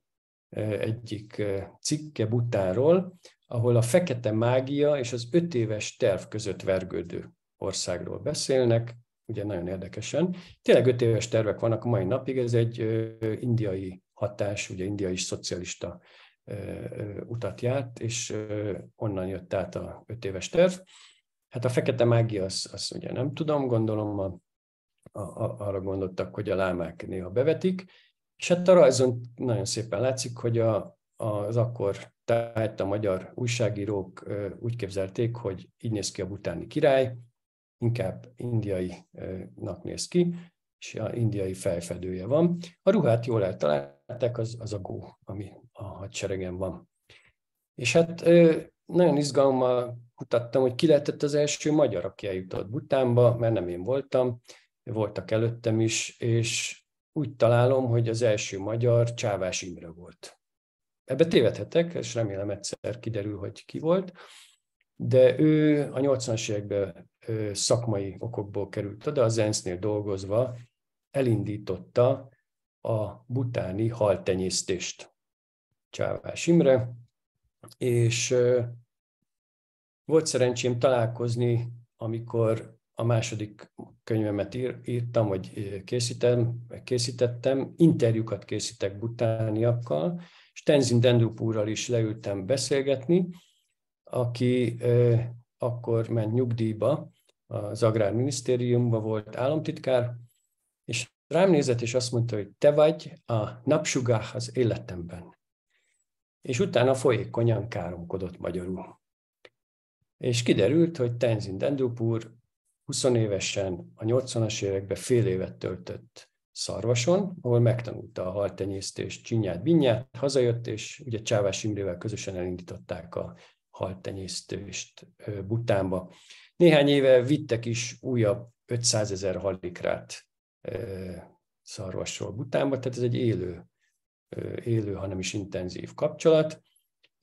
B: egyik cikke Butáról, ahol a fekete mágia és az öt éves terv között vergődő országról beszélnek, ugye nagyon érdekesen. Tényleg öt éves tervek vannak a mai napig, ez egy indiai hatás, ugye indiai szocialista utat járt, és onnan jött át a öt éves terv. Hát a fekete mágia, azt az ugye nem tudom, gondolom a a, a, arra gondoltak, hogy a lámák néha bevetik, és hát a rajzon nagyon szépen látszik, hogy a, az akkor tájt a magyar újságírók úgy képzelték, hogy így néz ki a butáni király, inkább indiainak néz ki, és a indiai fejfedője van. A ruhát jól eltalálták, az, az a gó, ami a hadseregen van. És hát nagyon izgalommal kutattam, hogy ki lehetett az első magyar, aki eljutott Butánba, mert nem én voltam voltak előttem is, és úgy találom, hogy az első magyar Csávás Imre volt. Ebbe tévedhetek, és remélem egyszer kiderül, hogy ki volt, de ő a 80-as években szakmai okokból került oda, az ENSZ-nél dolgozva elindította a butáni haltenyésztést Csávás Imre, és volt szerencsém találkozni, amikor a második könyvemet ír, írtam, vagy eh, készítem, készítettem, interjúkat készítek butániakkal, és Tenzin Dendrupúrral is leültem beszélgetni, aki eh, akkor ment nyugdíjba, az Agrárminisztériumban volt államtitkár, és rám nézett, és azt mondta, hogy te vagy a napsugár az életemben. És utána folyékonyan káromkodott magyarul. És kiderült, hogy Tenzin Dendrupúr 20 évesen a 80-as években fél évet töltött Szarvason, ahol megtanulta a haltenyésztést, csinyát, binyát, hazajött, és ugye Csávás Imrével közösen elindították a haltenyésztést Butánba. Néhány éve vittek is újabb 500 ezer halikrát szarvasról Butánba, tehát ez egy élő, élő, hanem is intenzív kapcsolat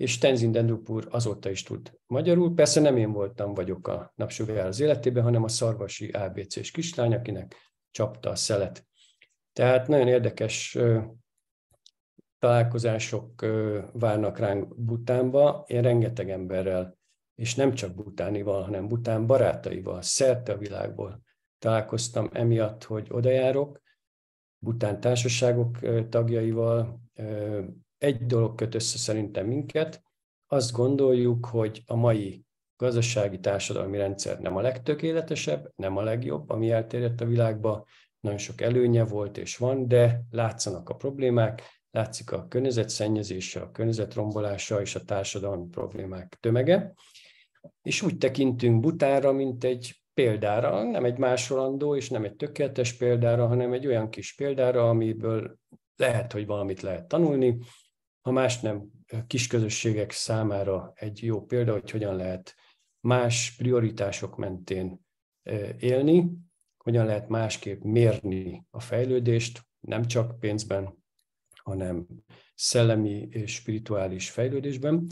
B: és Tenzin Dendupur azóta is tud magyarul. Persze nem én voltam vagyok a napsugár az életében, hanem a szarvasi ABC-s kislány, akinek csapta a szelet. Tehát nagyon érdekes találkozások várnak ránk Butánba. Én rengeteg emberrel, és nem csak butánival, hanem bután barátaival, szerte a világból találkoztam emiatt, hogy odajárok, bután társaságok tagjaival, egy dolog köt össze szerintem minket, azt gondoljuk, hogy a mai gazdasági társadalmi rendszer nem a legtökéletesebb, nem a legjobb, ami elterjedt a világba, nagyon sok előnye volt és van, de látszanak a problémák, látszik a szennyezése, a rombolása és a társadalmi problémák tömege, és úgy tekintünk butára, mint egy példára, nem egy másolandó és nem egy tökéletes példára, hanem egy olyan kis példára, amiből lehet, hogy valamit lehet tanulni, ha más nem, kis közösségek számára egy jó példa, hogy hogyan lehet más prioritások mentén élni, hogyan lehet másképp mérni a fejlődést, nem csak pénzben, hanem szellemi és spirituális fejlődésben.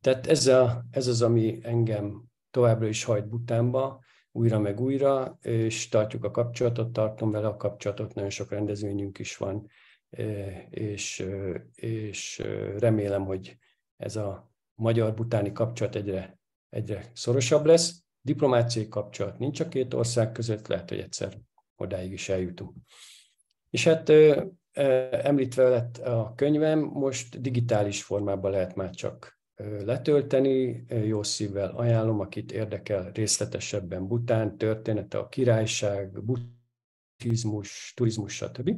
B: Tehát ez, a, ez az, ami engem továbbra is hajt butánba, újra meg újra, és tartjuk a kapcsolatot, tartom vele a kapcsolatot, nagyon sok rendezvényünk is van, és, és remélem, hogy ez a magyar-butáni kapcsolat egyre, egyre szorosabb lesz. Diplomáciai kapcsolat nincs a két ország között, lehet, hogy egyszer odáig is eljutunk. És hát említve lett a könyvem, most digitális formában lehet már csak letölteni. Jó szívvel ajánlom, akit érdekel részletesebben Bután története, a királyság, buddhizmus, turizmus, stb.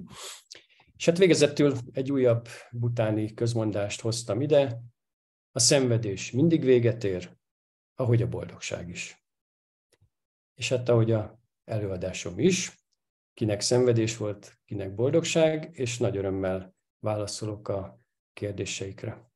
B: És hát végezetül egy újabb butáni közmondást hoztam ide. A szenvedés mindig véget ér, ahogy a boldogság is. És hát ahogy a előadásom is, kinek szenvedés volt, kinek boldogság, és nagy örömmel válaszolok a kérdéseikre.